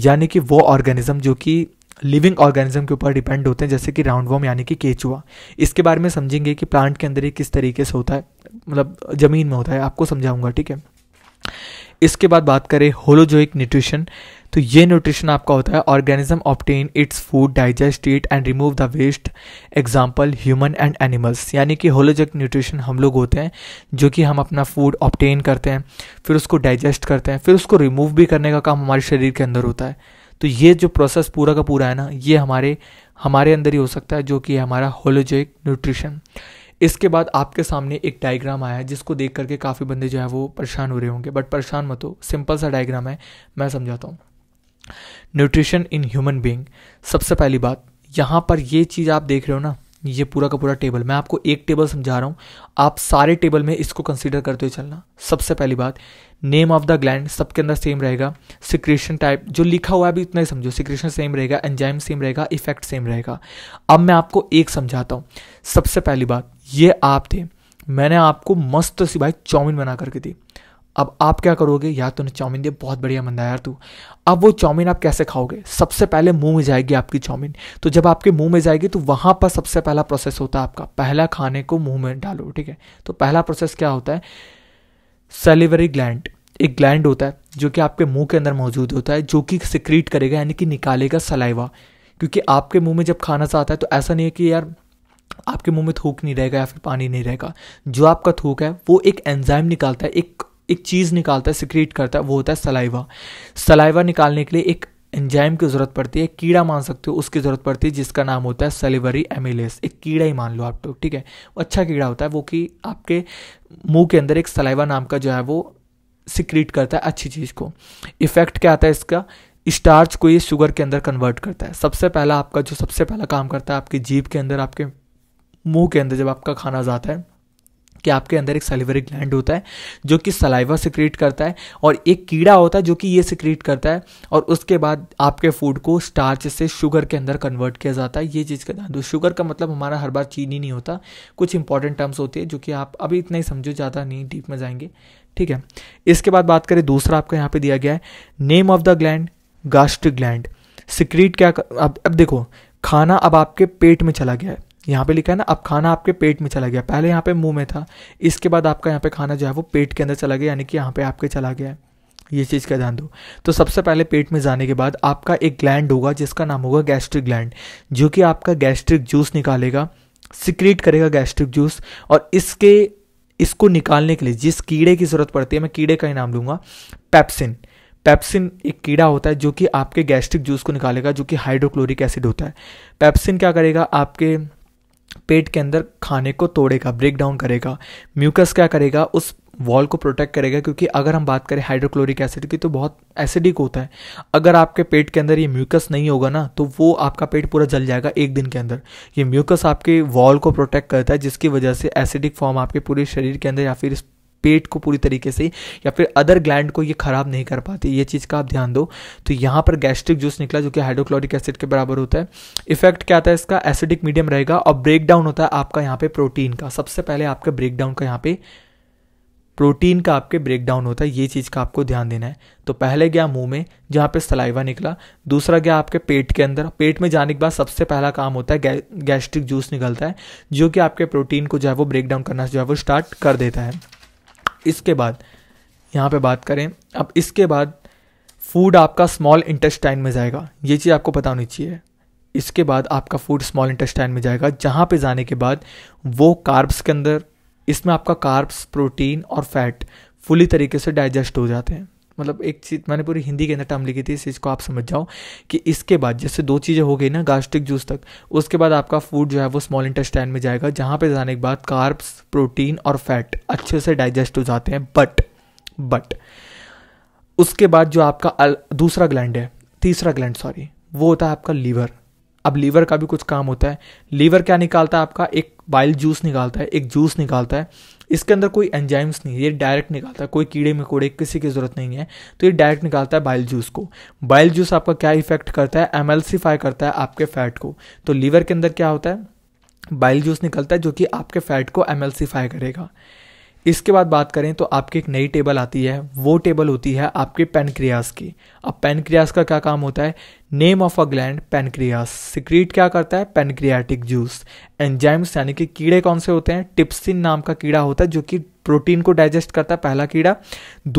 यानी कि वो ऑर्गेनिज्म जो कि लिविंग ऑर्गेनिज्म के ऊपर डिपेंड होते हैं जैसे कि राउंड वॉम यानी कि केचुआ इसके बारे में समझेंगे कि प्लांट के अंदर ये किस तरीके से होता है मतलब ज़मीन में होता है आपको समझाऊंगा ठीक है इसके बाद बात करें होलोजोइक न्यूट्रिशन तो ये न्यूट्रिशन आपका होता है organism obtain its food digest it and remove the waste example human and animals यानी कि होलोजेक न्यूट्रिशन हम लोग होते हैं जो कि हम अपना फूड ऑप्टेन करते हैं फिर उसको डाइजेस्ट करते हैं फिर उसको रिमूव भी करने का काम हमारे शरीर के अंदर होता है तो ये जो प्रोसेस पूरा का पूरा है ना ये हमारे हमारे अंदर ही हो सकता है जो कि हमारा होलोजेक न्यूट्रिशन इसके बाद आपके सामने एक डायग्राम आया है जिसको देख करके काफ़ी बंदे जो है वो परेशान हो रहे होंगे बट परेशान मत हो सिंपल सा डायग्राम है मैं समझाता हूँ न्यूट्रिशन इन ह्यूमन बींग सबसे पहली बात यहाँ पर ये चीज़ आप देख रहे हो ना ये पूरा का पूरा टेबल मैं आपको एक टेबल समझा रहा हूँ आप सारे टेबल में इसको कंसीडर करते हुए चलना सबसे पहली बात नेम ऑफ द ग्लैंड सबके अंदर सेम रहेगा सिक्रेशन टाइप जो लिखा हुआ है अभी उतना ही समझो सिक्रेशन सेम रहेगा एंजाइम सेम रहेगा इफेक्ट सेम रहेगा अब मैं आपको एक समझाता हूँ सबसे पहली बात ये आप थे मैंने आपको मस्त सी भाई चाउमीन बना करके दी अब आप क्या करोगे यार तूने तो चाउमिन दिया बहुत बढ़िया बंदा यार तू अब वो चाउमीन आप कैसे खाओगे सबसे पहले मुंह में जाएगी आपकी चाउमीन तो जब आपके मुंह में जाएगी तो वहां पर सबसे पहला प्रोसेस होता है आपका पहला खाने को मुंह में डालो ठीक है तो पहला प्रोसेस क्या होता है सेलिवरी ग्लैंड एक ग्लैंड होता है जो कि आपके मुंह के अंदर मौजूद होता है जो कि सिक्रीट करेगा यानी कि निकालेगा सलाइवा क्योंकि आपके मुंह में जब खाना चाहता है तो ऐसा नहीं है कि यार आपके मुंह में थूक नहीं रहेगा या फिर पानी नहीं रहेगा जो आपका थूक है वो एक एंजाइम निकालता है एक एक चीज़ निकालता है सिक्रीट करता है वो होता है सलाइवा सलाइवा निकालने के लिए एक एंजाइम की ज़रूरत पड़ती है कीड़ा मान सकते हो उसकी ज़रूरत पड़ती है जिसका नाम होता है सलिवरी एमिलेस एक कीड़ा ही मान लो आप तो ठीक है अच्छा कीड़ा होता है वो कि आपके मुंह के अंदर एक सलाइवा नाम का जो है वो सिक्रीट करता है अच्छी चीज़ को इफेक्ट क्या आता है इसका स्टार्च को ये शुगर के अंदर कन्वर्ट करता है सबसे पहला आपका जो सबसे पहला काम करता है आपकी जीभ के अंदर आपके मुंह के अंदर जब आपका खाना जाता है कि आपके अंदर एक सलिवरी ग्लैंड होता है जो कि सलाइवा सिक्रीट करता है और एक कीड़ा होता है जो कि ये सिक्रीट करता है और उसके बाद आपके फूड को स्टार्च से शुगर के अंदर कन्वर्ट किया जाता है ये चीज़ का ध्यान दो शुगर का मतलब हमारा हर बार चीनी नहीं होता कुछ इंपॉर्टेंट टर्म्स होती है जो कि आप अभी इतना ही समझो ज़्यादा नहीं डीप में जाएंगे ठीक है इसके बाद बात करें दूसरा आपको यहाँ पे दिया गया है name of the gland gastric gland secrete क्या अब अब देखो खाना अब आपके पेट में चला गया है यहाँ पे लिखा है ना अब खाना आपके पेट में चला गया पहले यहाँ पे मुंह में था इसके बाद आपका यहाँ पे खाना जो है वो पेट के अंदर चला गया यानी कि यहाँ पे आपके चला गया है ये चीज़ का ध्यान दो तो सबसे पहले पेट में जाने के बाद आपका एक ग्लैंड होगा जिसका नाम होगा गैस्ट्रिक ग्लैंड जो कि आपका गैस्ट्रिक जूस निकालेगा सिक्रीट करेगा गैस्ट्रिक जूस और इसके इसको निकालने के लिए जिस कीड़े की ज़रूरत पड़ती है मैं कीड़े का ही नाम लूँगा पैप्सिन पैप्सिन एक कीड़ा होता है जो कि आपके गैस्ट्रिक जूस को निकालेगा जो कि हाइड्रोक्लोरिक एसिड होता है पैप्सिन क्या करेगा आपके पेट के अंदर खाने को तोड़ेगा ब्रेक डाउन करेगा म्यूकस क्या करेगा उस वॉल को प्रोटेक्ट करेगा क्योंकि अगर हम बात करें हाइड्रोक्लोरिक एसिड की तो बहुत एसिडिक होता है अगर आपके पेट के अंदर ये म्यूकस नहीं होगा ना तो वो आपका पेट पूरा जल जाएगा एक दिन के अंदर ये म्यूकस आपके वॉल को प्रोटेक्ट करता है जिसकी वजह से एसिडिक फॉर्म आपके पूरे शरीर के अंदर या फिर पेट को पूरी तरीके से या फिर अदर ग्लैंड को ये ख़राब नहीं कर पाती ये चीज़ का आप ध्यान दो तो यहाँ पर गैस्ट्रिक जूस निकला जो कि हाइड्रोक्लोरिक एसिड के बराबर होता है इफेक्ट क्या आता है इसका एसिडिक मीडियम रहेगा और ब्रेक डाउन होता है आपका यहाँ पे प्रोटीन का सबसे पहले आपका ब्रेक डाउन का यहाँ पे प्रोटीन का आपके ब्रेक डाउन होता है ये चीज़ का आपको ध्यान देना है तो पहले गया मुंह में जहाँ पे सलाइवा निकला दूसरा गया आपके पेट के अंदर पेट में जाने के बाद सबसे पहला काम होता है गै, गैस्ट्रिक जूस निकलता है जो कि आपके प्रोटीन को जो है वो ब्रेक डाउन करना जो है वो स्टार्ट कर देता है इसके बाद यहाँ पे बात करें अब इसके बाद फूड आपका स्मॉल इंटेस्टाइन में जाएगा ये चीज़ आपको पता होनी चाहिए इसके बाद आपका फूड स्मॉल इंटेस्टाइन में जाएगा जहाँ पे जाने के बाद वो कार्ब्स के अंदर इसमें आपका कार्ब्स प्रोटीन और फैट फुली तरीके से डाइजेस्ट हो जाते हैं मतलब एक चीज़ मैंने पूरी हिंदी के अंदर टर्म लिखी थी इस चीज़ को आप समझ जाओ कि इसके बाद जैसे दो चीज़ें हो गई ना गास्ट्रिक जूस तक उसके बाद आपका फूड जो है वो स्मॉल इंटेस्टाइन में जाएगा जहाँ पे जाने के बाद कार्ब्स प्रोटीन और फैट अच्छे से डाइजेस्ट हो जाते हैं बट बट उसके बाद जो आपका दूसरा ग्लैंड है तीसरा ग्लैंड सॉरी वो होता है आपका लीवर अब लीवर का भी कुछ काम होता है लीवर क्या निकालता है आपका एक बाइल जूस निकालता है एक जूस निकालता है इसके अंदर कोई एंजाइम्स नहीं है ये डायरेक्ट निकालता है कोई कीड़े मकोड़े किसी की ज़रूरत नहीं है तो ये डायरेक्ट निकालता है बाइल जूस को बाइल जूस आपका क्या इफेक्ट करता है एमएलसीफाई करता है आपके फैट को तो लीवर के अंदर क्या होता है बाइल जूस निकलता है जो कि आपके फैट को एमएलसीफाई करेगा इसके बाद बात करें तो आपकी एक नई टेबल आती है वो टेबल होती है आपके पेनक्रियास की अब पेनक्रियास का क्या काम होता है name of a gland pancreas secrete क्या करता है पेनक्रियाटिक जूस एंजाइम्स यानी कि कीड़े कौन से होते हैं टिप्सिन नाम का कीड़ा होता है जो कि प्रोटीन को डाइजेस्ट करता है पहला कीड़ा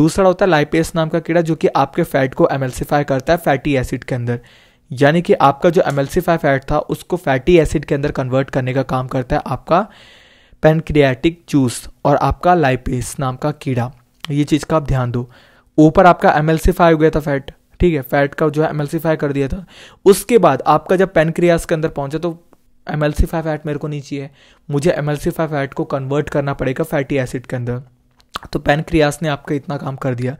दूसरा होता है लाइपेस नाम का कीड़ा जो कि आपके फैट को एमल्सीफाई करता है फैटी एसिड के अंदर यानी कि आपका जो एमएलसीफाई फैट था उसको फैटी एसिड के अंदर कन्वर्ट करने का काम करता है आपका पेनक्रियाटिक जूस और आपका लाइपेस नाम का कीड़ा ये चीज़ का आप ध्यान दो ऊपर आपका एम हो गया था फैट ठीक है फैट का जो है एम कर दिया था उसके बाद आपका जब पेनक्रियास के अंदर पहुंचा तो एम एल फैट मेरे को नहीं चाहिए मुझे एम एल फैट को कन्वर्ट करना पड़ेगा फैटी एसिड के अंदर तो पेनक्रियास ने आपका इतना काम कर दिया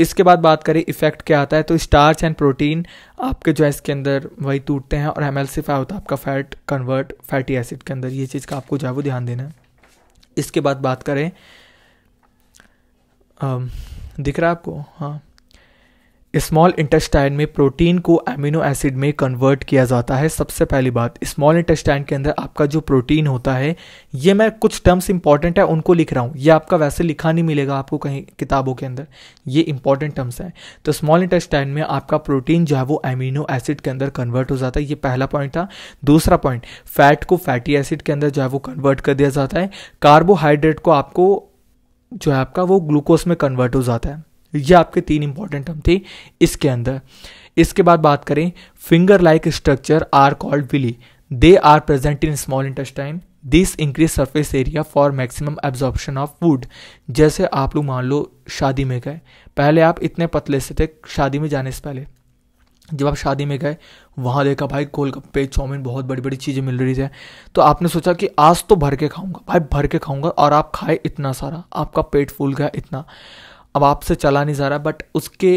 इसके बाद बात करें इफेक्ट क्या आता है तो स्टार्च एंड प्रोटीन आपके जो है इसके अंदर वही टूटते हैं और एम एल होता है आपका फैट कन्वर्ट फैटी एसिड के अंदर ये चीज़ का आपको जो है वो ध्यान देना है इसके बाद बात करें दिख रहा है आपको हाँ स्मॉल इंटेस्टाइन में प्रोटीन को एमिनो एसिड में कन्वर्ट किया जाता है सबसे पहली बात स्मॉल इंटेस्टाइन के अंदर आपका जो प्रोटीन होता है ये मैं कुछ टर्म्स इंपॉर्टेंट है उनको लिख रहा हूँ ये आपका वैसे लिखा नहीं मिलेगा आपको कहीं किताबों के अंदर ये इंपॉर्टेंट टर्म्स हैं तो स्मॉल इंटेस्टाइन में आपका प्रोटीन जो है वो एमिनो एसिड के अंदर कन्वर्ट हो जाता है ये पहला पॉइंट था दूसरा पॉइंट फैट को फैटी एसिड के अंदर जो है वो कन्वर्ट कर दिया जाता है कार्बोहाइड्रेट को आपको जो है आपका वो ग्लूकोज में कन्वर्ट हो जाता है ये आपके तीन इंपॉर्टेंट टर्म थे इसके अंदर इसके बाद बात करें finger like structure are called villi they are present in small intestine this increase surface area for maximum absorption of food जैसे आप लोग मान लो शादी में गए पहले आप इतने पतले से थे शादी में जाने से पहले जब आप शादी में गए वहाँ देखा भाई गोलगप्पे चाउमीन बहुत बड़ी बड़ी चीज़ें मिल रही थी तो आपने सोचा कि आज तो भर के खाऊंगा भाई भर के खाऊंगा और आप खाए इतना सारा आपका पेट फूल गया इतना अब आपसे चला नहीं जा रहा बट उसके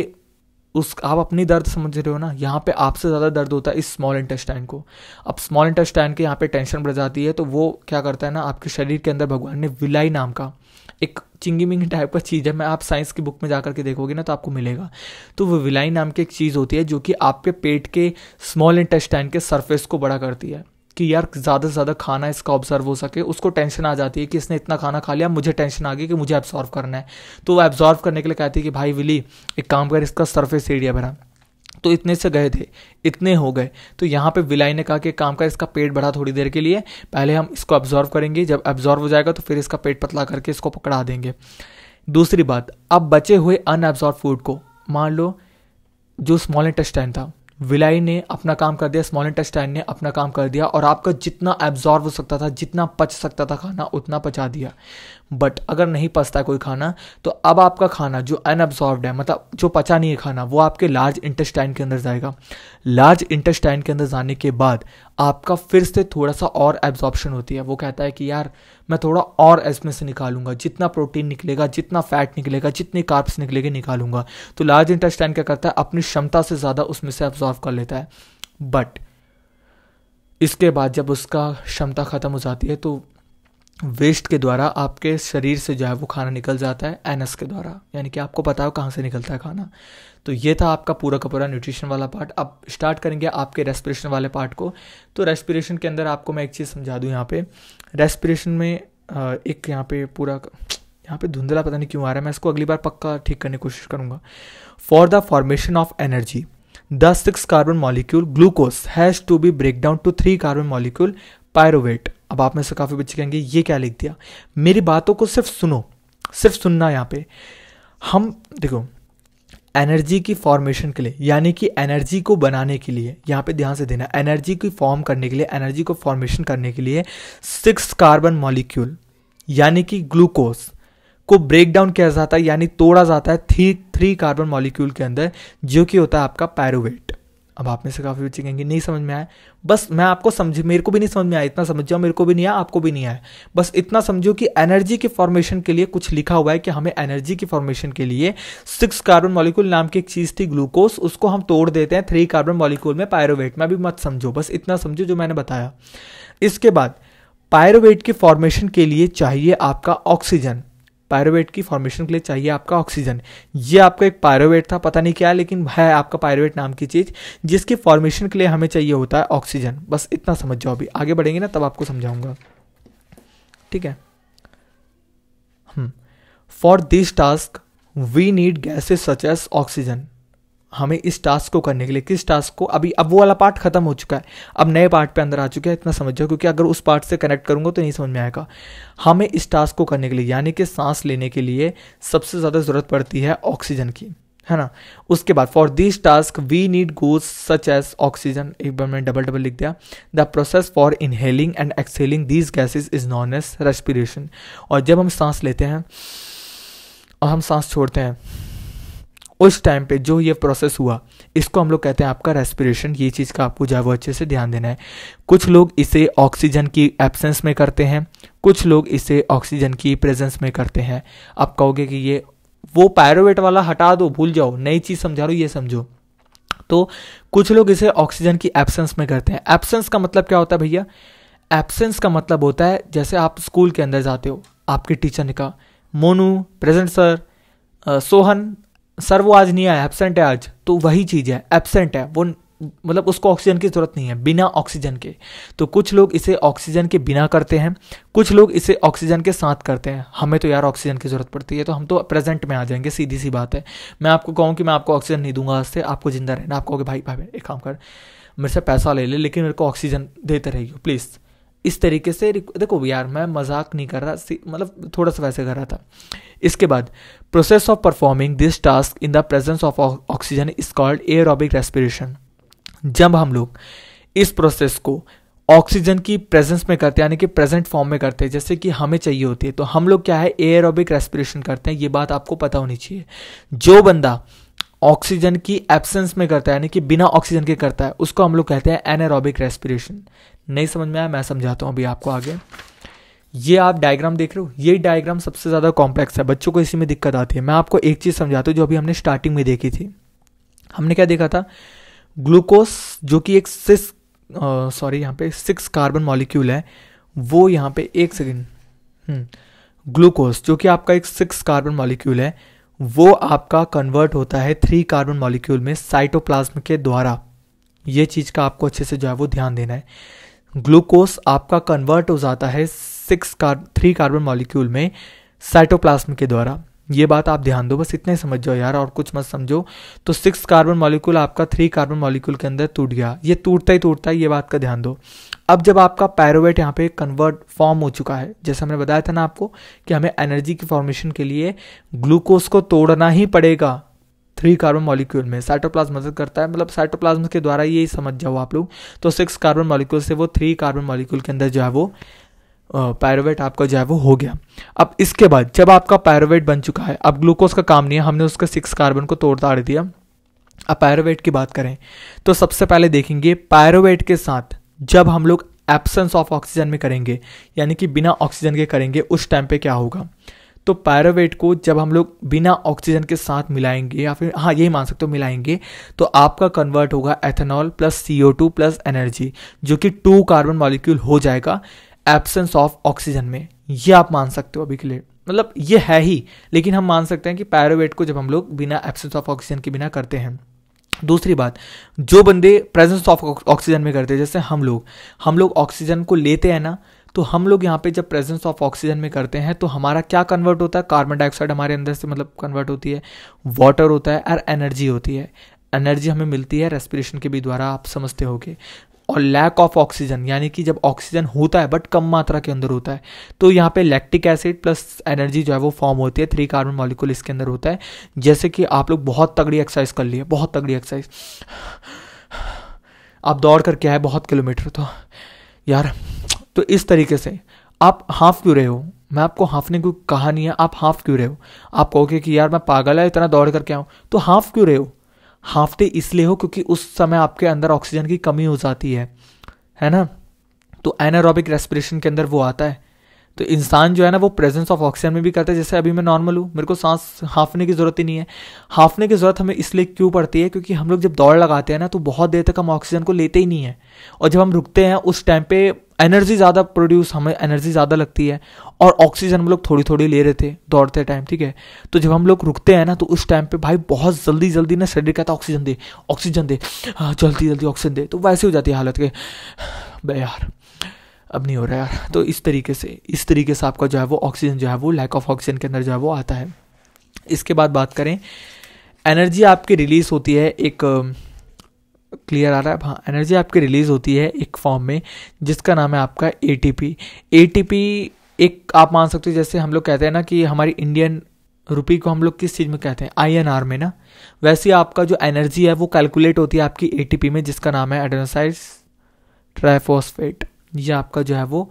उस आप अपनी दर्द समझ रहे हो ना यहाँ पे आपसे ज़्यादा दर्द होता है इस स्मॉल इंटेस्टाइन को अब स्मॉल इंटेस्टाइन के यहाँ पे टेंशन बढ़ जाती है तो वो क्या करता है ना आपके शरीर के अंदर भगवान ने विलाई नाम का एक चिंगी मिंगी टाइप का चीज़ है मैं आप साइंस की बुक में जा करके देखोगे ना तो आपको मिलेगा तो वो विलाई नाम की एक चीज़ होती है जो कि आपके पेट के स्मॉल इंटेस्टाइन के सरफेस को बड़ा करती है कि यार ज़्यादा से ज़्यादा खाना इसका ऑब्जर्व हो सके उसको टेंशन आ जाती है कि इसने इतना खाना खा लिया मुझे टेंशन आ गई कि मुझे एब्जॉर्व करना है तो वो एब्जॉर्व करने के लिए कहती है कि भाई विली एक काम कर इसका सरफेस एरिया भरा तो इतने से गए थे इतने हो गए तो यहाँ पे विलाई ने कहा कि काम कर इसका पेट बढ़ा थोड़ी देर के लिए पहले हम इसको ऑब्जॉर्व करेंगे जब ऑब्जॉर्व हो जाएगा तो फिर इसका पेट पतला करके इसको पकड़ा देंगे दूसरी बात अब बचे हुए अनऑब्जॉर्व फूड को मान लो जो स्मॉल इंटेस्टाइन था विलाई ने अपना काम कर दिया स्मॉल इंटेस्टाइन ने अपना काम कर दिया और आपका जितना एब्जॉर्व हो सकता था जितना पच सकता था खाना उतना पचा दिया बट अगर नहीं पचता कोई खाना तो अब आपका खाना जो अनएब्जॉर्ब है मतलब जो पचा नहीं है खाना वो आपके लार्ज इंटेस्टाइन के अंदर जाएगा लार्ज इंटेस्टाइन के अंदर जाने के बाद आपका फिर से थोड़ा सा और एब्जॉर्प्शन होती है वो कहता है कि यार मैं थोड़ा और इसमें से निकालूंगा जितना प्रोटीन निकलेगा जितना फैट निकलेगा जितने कार्ब्स निकलेंगे निकालूंगा तो लार्ज इंटेस्टाइन क्या करता है अपनी क्षमता से ज़्यादा उसमें से ऑब्जॉर्व कर लेता है बट इसके बाद जब उसका क्षमता ख़त्म हो जाती है तो वेस्ट के द्वारा आपके शरीर से जो है वो खाना निकल जाता है एनएस के द्वारा यानी कि आपको पता हो कहाँ से निकलता है खाना तो ये था आपका पूरा का पूरा न्यूट्रिशन वाला पार्ट अब स्टार्ट करेंगे आपके रेस्पिरेशन वाले पार्ट को तो रेस्पिरेशन के अंदर आपको मैं एक चीज़ समझा दूँ यहाँ पे रेस्पिरेशन में एक यहाँ पे पूरा यहाँ पे धुंधला पता नहीं क्यों आ रहा है मैं इसको अगली बार पक्का ठीक करने की कोशिश करूँगा for the formation of energy the six carbon molecule glucose has to be break down to three carbon molecule pyruvate अब आप में से काफ़ी बच्चे कहेंगे ये क्या लिख दिया मेरी बातों को सिर्फ सुनो सिर्फ सुनना यहाँ पे हम देखो एनर्जी की फॉर्मेशन के लिए यानी कि एनर्जी को बनाने के लिए यहाँ पे ध्यान से देना एनर्जी की फॉर्म करने के लिए एनर्जी को फॉर्मेशन करने के लिए सिक्स कार्बन मॉलिक्यूल यानी कि ग्लूकोज को ब्रेक डाउन किया जाता है यानी तोड़ा जाता है थ्री थ्री कार्बन मॉलिक्यूल के अंदर जो कि होता है आपका पैरोवेट अब आप में से काफ़ी बच्चे कहेंगे नहीं समझ में आया बस मैं आपको समझ मेरे को भी नहीं समझ में आया इतना समझ जाओ मेरे को भी नहीं आया आपको भी नहीं आया बस इतना समझो कि एनर्जी के फॉर्मेशन के लिए कुछ लिखा हुआ है कि हमें एनर्जी के फॉर्मेशन के लिए सिक्स कार्बन मॉलिक्यूल नाम की एक चीज़ थी ग्लूकोज उसको हम तोड़ देते हैं थ्री कार्बन मॉलिक्यूल में पायरोवेट में भी मत समझो बस इतना समझो जो मैंने बताया इसके बाद पायरोवेट के फॉर्मेशन के लिए चाहिए आपका ऑक्सीजन पायरोवेट की फॉर्मेशन के लिए चाहिए आपका ऑक्सीजन ये आपका एक पायरोवेट था पता नहीं क्या लेकिन है आपका पायरोवेट नाम की चीज़ जिसके फॉर्मेशन के लिए हमें चाहिए होता है ऑक्सीजन बस इतना समझ जाओ अभी आगे बढ़ेंगे ना तब आपको समझाऊंगा ठीक है for this task we need gases such as oxygen हमें इस टास्क को करने के लिए किस टास्क को अभी अब वो वाला पार्ट खत्म हो चुका है अब नए पार्ट पे अंदर आ चुके हैं इतना समझ जाओ क्योंकि अगर उस पार्ट से कनेक्ट करूंगा तो नहीं समझ में आएगा हमें इस टास्क को करने के लिए यानी कि सांस लेने के लिए सबसे ज़्यादा ज़रूरत पड़ती है ऑक्सीजन की है ना उसके बाद for this task we need gases such as oxygen एक बार मैंने डबल डबल लिख दिया the process for inhaling and exhaling these gases is known as respiration और जब हम सांस लेते हैं और हम सांस छोड़ते हैं उस टाइम पे जो ये प्रोसेस हुआ इसको हम लोग कहते हैं आपका रेस्पिरेशन ये चीज़ का आपको है वो अच्छे से ध्यान देना है कुछ लोग इसे ऑक्सीजन की एब्सेंस में करते हैं कुछ लोग इसे ऑक्सीजन की प्रेजेंस में करते हैं आप कहोगे कि ये वो पैरोवेट वाला हटा दो भूल जाओ नई चीज़ समझा लो ये समझो तो कुछ लोग इसे ऑक्सीजन की एब्सेंस में करते हैं एब्सेंस का मतलब क्या होता है भैया एब्सेंस का मतलब होता है जैसे आप स्कूल के अंदर जाते हो आपके टीचर ने कहा Monu present sir Sohan sir वो आज नहीं आया एबसेंट है आज तो वही चीज़ है एबसेंट है वो मतलब उसको ऑक्सीजन की ज़रूरत नहीं है बिना ऑक्सीजन के तो कुछ लोग इसे ऑक्सीजन के बिना करते हैं कुछ लोग इसे ऑक्सीजन के साथ करते हैं हमें तो यार ऑक्सीजन की ज़रूरत पड़ती है तो हम तो प्रेजेंट में आ जाएंगे सीधी सी बात है मैं आपको कहूँ कि मैं आपको ऑक्सीजन नहीं दूंगा आज से आपको जिंदा रहना आप भाई भाई एक काम कर मेरे से पैसा ले ले लेकिन मेरे को ऑक्सीजन देते रहिए प्लीज़ इस तरीके से देखो यार मैं मजाक नहीं कर रहा मतलब थोड़ा सा वैसे कर रहा था इसके बाद process of performing this task in the presence of oxygen is called aerobic respiration जब हम लोग इस प्रोसेस को ऑक्सीजन की प्रेजेंस में करते हैं यानी कि प्रेजेंट फॉर्म में करते हैं जैसे कि हमें चाहिए होती है तो हम लोग क्या है एयरोबिक रेस्पिरेशन करते हैं ये बात आपको पता होनी चाहिए जो बंदा ऑक्सीजन की एब्सेंस में करता है यानी कि बिना ऑक्सीजन के करता है उसको हम लोग कहते हैं एनारोबिक रेस्पिरेशन नहीं समझ में आया मैं समझाता हूँ अभी आपको आगे ये आप डायग्राम देख रहे हो ये डायग्राम सबसे ज़्यादा कॉम्प्लेक्स है बच्चों को इसी में दिक्कत आती है मैं आपको एक चीज़ समझाता हूँ जो अभी हमने स्टार्टिंग में देखी थी हमने क्या देखा था ग्लूकोस जो कि एक सिक्स सॉरी यहाँ पे सिक्स कार्बन मॉलिक्यूल है वो यहाँ पे एक सेकेंड ग्लूकोस हम्म, जो कि आपका एक सिक्स कार्बन मॉलिक्यूल है वो आपका कन्वर्ट होता है थ्री कार्बन मॉलिक्यूल में साइटोप्लाज्म के द्वारा ये चीज़ का आपको अच्छे से जो है वो ध्यान देना है ग्लूकोस आपका कन्वर्ट हो जाता है six car three carbon molecule में साइटोप्लाज्म के द्वारा ये बात आप ध्यान दो बस इतने समझ जाओ यार और कुछ मत समझो तो सिक्स कार्बन मॉलिक्यूल आपका थ्री कार्बन मॉलिक्यूल के अंदर टूट गया ये टूटता ही टूटता है ये बात का ध्यान दो अब जब आपका पैरोवेट यहाँ पे कन्वर्ट फॉर्म हो चुका है जैसे हमने बताया था ना आपको कि हमें एनर्जी की फॉर्मेशन के लिए ग्लूकोज को तोड़ना ही पड़ेगा थ्री कार्बन मॉलिक्यूल में साइटोप्लाज्म मदद करता है मतलब साइटोप्लाज्म के द्वारा ये समझ जाओ आप लोग तो सिक्स कार्बन मॉलिक्यूल से वो थ्री कार्बन मॉलिक्यूल के अंदर जो है वो पायरोवेट आपका जो है वो हो गया अब इसके बाद जब आपका पायरोवेट बन चुका है अब ग्लूकोज का काम नहीं है हमने उसका सिक्स कार्बन को तोड़ ताड़ दिया अब पायरोवेट की बात करें तो सबसे पहले देखेंगे पायरोवेट के साथ जब हम लोग एब्सेंस ऑफ ऑक्सीजन में करेंगे यानी कि बिना ऑक्सीजन के करेंगे उस टाइम पे क्या होगा तो पैरावेट को जब हम लोग बिना ऑक्सीजन के साथ मिलाएंगे या फिर हाँ यही मान सकते हो मिलाएंगे तो आपका कन्वर्ट होगा ethanol plus C O two plus energy जो कि टू कार्बन मॉलिक्यूल हो जाएगा एब्सेंस ऑफ ऑक्सीजन में ये आप मान सकते हो अभी के लिए मतलब ये है ही लेकिन हम मान सकते हैं कि पैरोवेट को जब हम लोग बिना एब्सेंस ऑफ ऑक्सीजन के बिना करते हैं दूसरी बात जो बंदे प्रेजेंस ऑफ ऑक्सीजन में करते हैं जैसे हम लोग हम लोग ऑक्सीजन को लेते हैं ना तो हम लोग यहाँ पे जब प्रेजेंस ऑफ ऑक्सीजन में करते हैं तो हमारा क्या कन्वर्ट होता है कार्बन डाइऑक्साइड हमारे अंदर से मतलब कन्वर्ट होती है वाटर होता है और एनर्जी होती है एनर्जी हमें मिलती है रेस्पिरेशन के भी द्वारा आप समझते गए और लैक ऑफ ऑक्सीजन यानी कि जब ऑक्सीजन होता है बट कम मात्रा के अंदर होता है तो यहाँ पे लैक्टिक एसिड प्लस एनर्जी जो है वो फॉर्म होती है थ्री कार्बन मॉलिक्यूल इसके अंदर होता है जैसे कि आप लोग बहुत तगड़ी एक्सरसाइज कर लिए बहुत तगड़ी एक्सरसाइज आप दौड़ करके आए बहुत किलोमीटर तो यार तो इस तरीके से आप हाफ क्यों रहे हो मैं आपको हाफने को कहा नहीं है आप हाफ क्यों रहे हो आप कहोगे कि यार मैं पागल है इतना दौड़ करके आऊँ तो हाफ क्यों रहे हो हाफते इसलिए हो क्योंकि उस समय आपके अंदर ऑक्सीजन की कमी हो जाती है है ना तो एनारोबिक रेस्पिरेशन के अंदर वो आता है तो इंसान जो है ना वो प्रेजेंस ऑफ ऑक्सीजन में भी करता है जैसे अभी मैं नॉर्मल हूँ मेरे को सांस हाफने की ज़रूरत ही नहीं है हाफने की ज़रूरत हमें इसलिए क्यों पड़ती है क्योंकि हम लोग जब दौड़ लगाते हैं ना तो बहुत देर तक हम ऑक्सीजन को लेते ही नहीं है और जब हम रुकते हैं उस टाइम पे एनर्जी ज़्यादा प्रोड्यूस हमें एनर्जी ज़्यादा लगती है और ऑक्सीजन हम लोग थोड़ी थोड़ी ले रहे थे दौड़ते टाइम ठीक है तो जब हम लोग रुकते हैं ना तो उस टाइम पे भाई बहुत जल्दी जल्दी ना शरीर कहता ऑक्सीजन दे ऑक्सीजन दे हाँ जल्दी जल्दी ऑक्सीजन दे तो वैसे हो जाती है हालत के यार अब नहीं हो रहा यार तो इस तरीके से इस तरीके से आपका जो है वो ऑक्सीजन जो है वो लैक ऑफ ऑक्सीजन के अंदर जो है वो आता है इसके बाद बात करें एनर्जी आपकी रिलीज़ होती है एक क्लियर आ रहा है हाँ एनर्जी आपकी रिलीज होती है एक फॉर्म में जिसका नाम है आपका ए टी एक आप मान सकते हो जैसे हम लोग कहते हैं ना कि हमारी इंडियन रुपी को हम लोग किस चीज़ में कहते हैं आईएनआर में ना वैसे आपका जो एनर्जी है वो कैलकुलेट होती है आपकी एटीपी में जिसका नाम है एडेनोसाइड ट्राइफोस्फेट ये आपका जो है वो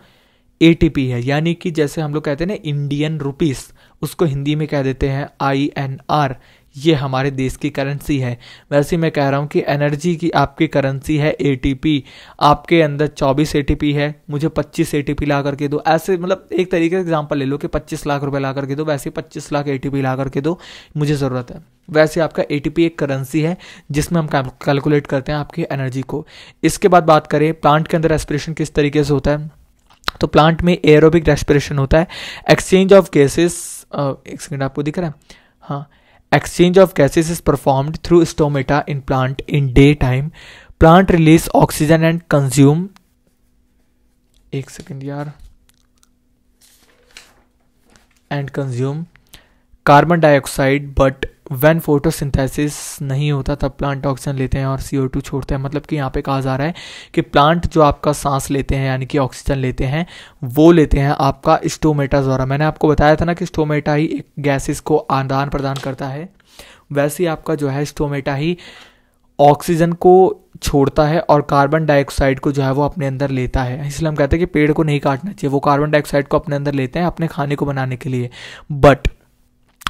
एटीपी है यानी कि जैसे हम लोग कहते हैं ना इंडियन रुपीस उसको हिंदी में कह देते हैं आई एन आर ये हमारे देश की करेंसी है वैसे मैं कह रहा हूँ कि एनर्जी की आपकी करेंसी है ए आपके अंदर चौबीस ए है मुझे पच्चीस ए ला करके दो ऐसे मतलब एक तरीके से एग्जाम्पल ले लो कि पच्चीस लाख रुपए ला करके दो वैसे 25 लाख ए ला करके दो मुझे ज़रूरत है वैसे आपका ए एक करेंसी है जिसमें हम कैलकुलेट करते हैं आपकी एनर्जी को इसके बाद बात करें प्लांट के अंदर रेस्पिरेशन किस तरीके से होता है तो प्लांट में एरोबिक रेस्पिरेशन होता है एक्सचेंज ऑफ गैसेस एक सेकेंड आपको दिख रहा है हाँ Exchange of gases is performed through stomata in plant in daytime. Plant release oxygen and consume. एक second and consume carbon dioxide but when photosynthesis नहीं होता तब प्लांट ऑक्सीजन लेते हैं और सी टू छोड़ते हैं मतलब कि यहाँ पे कहा जा रहा है कि प्लांट जो आपका सांस लेते हैं यानी कि ऑक्सीजन लेते हैं वो लेते हैं आपका स्टोमेटा द्वारा मैंने आपको बताया था ना कि स्टोमेटा ही एक गैसेस को आदान प्रदान करता है वैसे ही आपका जो है स्टोमेटा ही ऑक्सीजन को छोड़ता है और कार्बन डाइऑक्साइड को जो है वो अपने अंदर लेता है इसलिए हम कहते हैं कि पेड़ को नहीं काटना चाहिए वो कार्बन डाइऑक्साइड को अपने अंदर लेते हैं अपने खाने को बनाने के लिए बट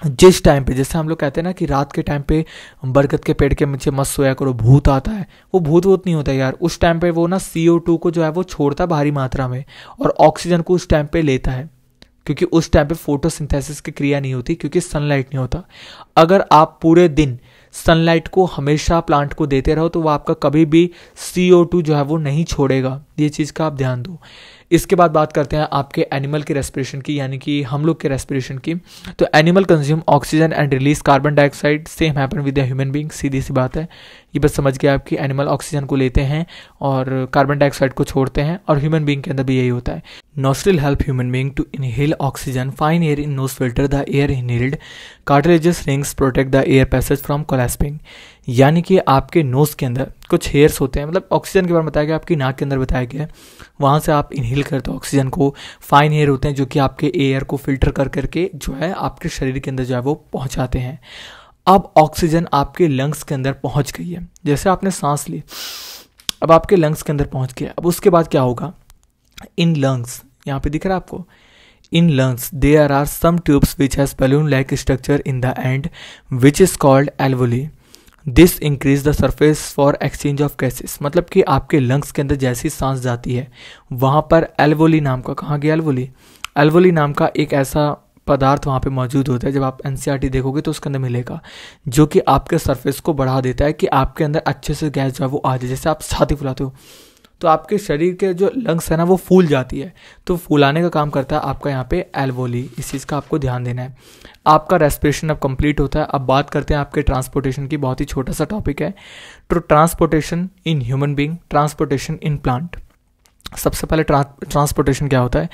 जिस टाइम पे जैसे हम लोग कहते हैं ना कि रात के टाइम पे बरगद के पेड़ के नीचे मत सोया करो भूत आता है वो भूत वूत नहीं होता यार उस टाइम पे वो ना सी ओ टू को जो है वो छोड़ता है भारी मात्रा में और ऑक्सीजन को उस टाइम पे लेता है क्योंकि उस टाइम पे फोटोसिंथेसिस की क्रिया नहीं होती क्योंकि सनलाइट नहीं होता अगर आप पूरे दिन सनलाइट को हमेशा प्लांट को देते रहो तो वो आपका कभी भी सी ओ टू जो है वो नहीं छोड़ेगा ये चीज़ का आप ध्यान दो इसके बाद बात करते हैं आपके एनिमल की रेस्पिरेशन की यानी कि हम लोग के रेस्पिरेशन की तो animal consume oxygen and release carbon dioxide same happen with human being सीधी सी बात है ये बस समझ गया आपकी एनिमल ऑक्सीजन को लेते हैं और कार्बन डाइऑक्साइड को छोड़ते हैं और ह्यूमन बींग के अंदर भी यही होता है nostril help human being to inhale oxygen fine air in nose filter the air inhaled cartilages rings protect the air passage from collapsing यानी कि आपके नोज़ के अंदर कुछ हेयर्स होते हैं मतलब ऑक्सीजन के बारे में बताया गया आपकी नाक के अंदर बताया गया है वहाँ से आप इनहेल करते हो ऑक्सीजन को फाइन एयर होते हैं जो कि आपके एयर को फिल्टर कर करके जो है आपके शरीर के अंदर जो है वो पहुँचाते हैं अब ऑक्सीजन आपके लंग्स के अंदर पहुँच गई है जैसे आपने सांस ली अब आपके लंग्स के अंदर पहुँच गया अब उसके बाद क्या होगा इन लंग्स यहाँ पे दिख रहा है आपको in lungs there are some tubes which has balloon like structure in the end which is called alveoli this increase the surface for exchange of gases मतलब कि आपके लंग्स के अंदर जैसी सांस जाती है वहाँ पर एल्वोली नाम का कहाँ गया एल्वोली एल्वोली नाम का एक ऐसा पदार्थ वहाँ पे मौजूद होता है जब आप एन e देखोगे तो उसके अंदर मिलेगा जो कि आपके सरफेस को बढ़ा देता है कि आपके अंदर अच्छे से गैस जो है वो आ जाए जैसे आप छाती फुलाते हो तो आपके शरीर के जो लंग्स है ना वो फूल जाती है तो फूलाने का काम करता है आपका यहाँ पे एल्वोली इस चीज़ का आपको ध्यान देना है आपका रेस्पिरेशन अब कंप्लीट होता है अब बात करते हैं आपके ट्रांसपोर्टेशन की बहुत ही छोटा सा टॉपिक है तो transportation in human being transportation in plant सबसे पहले ट्रांसपोर्टेशन क्या होता है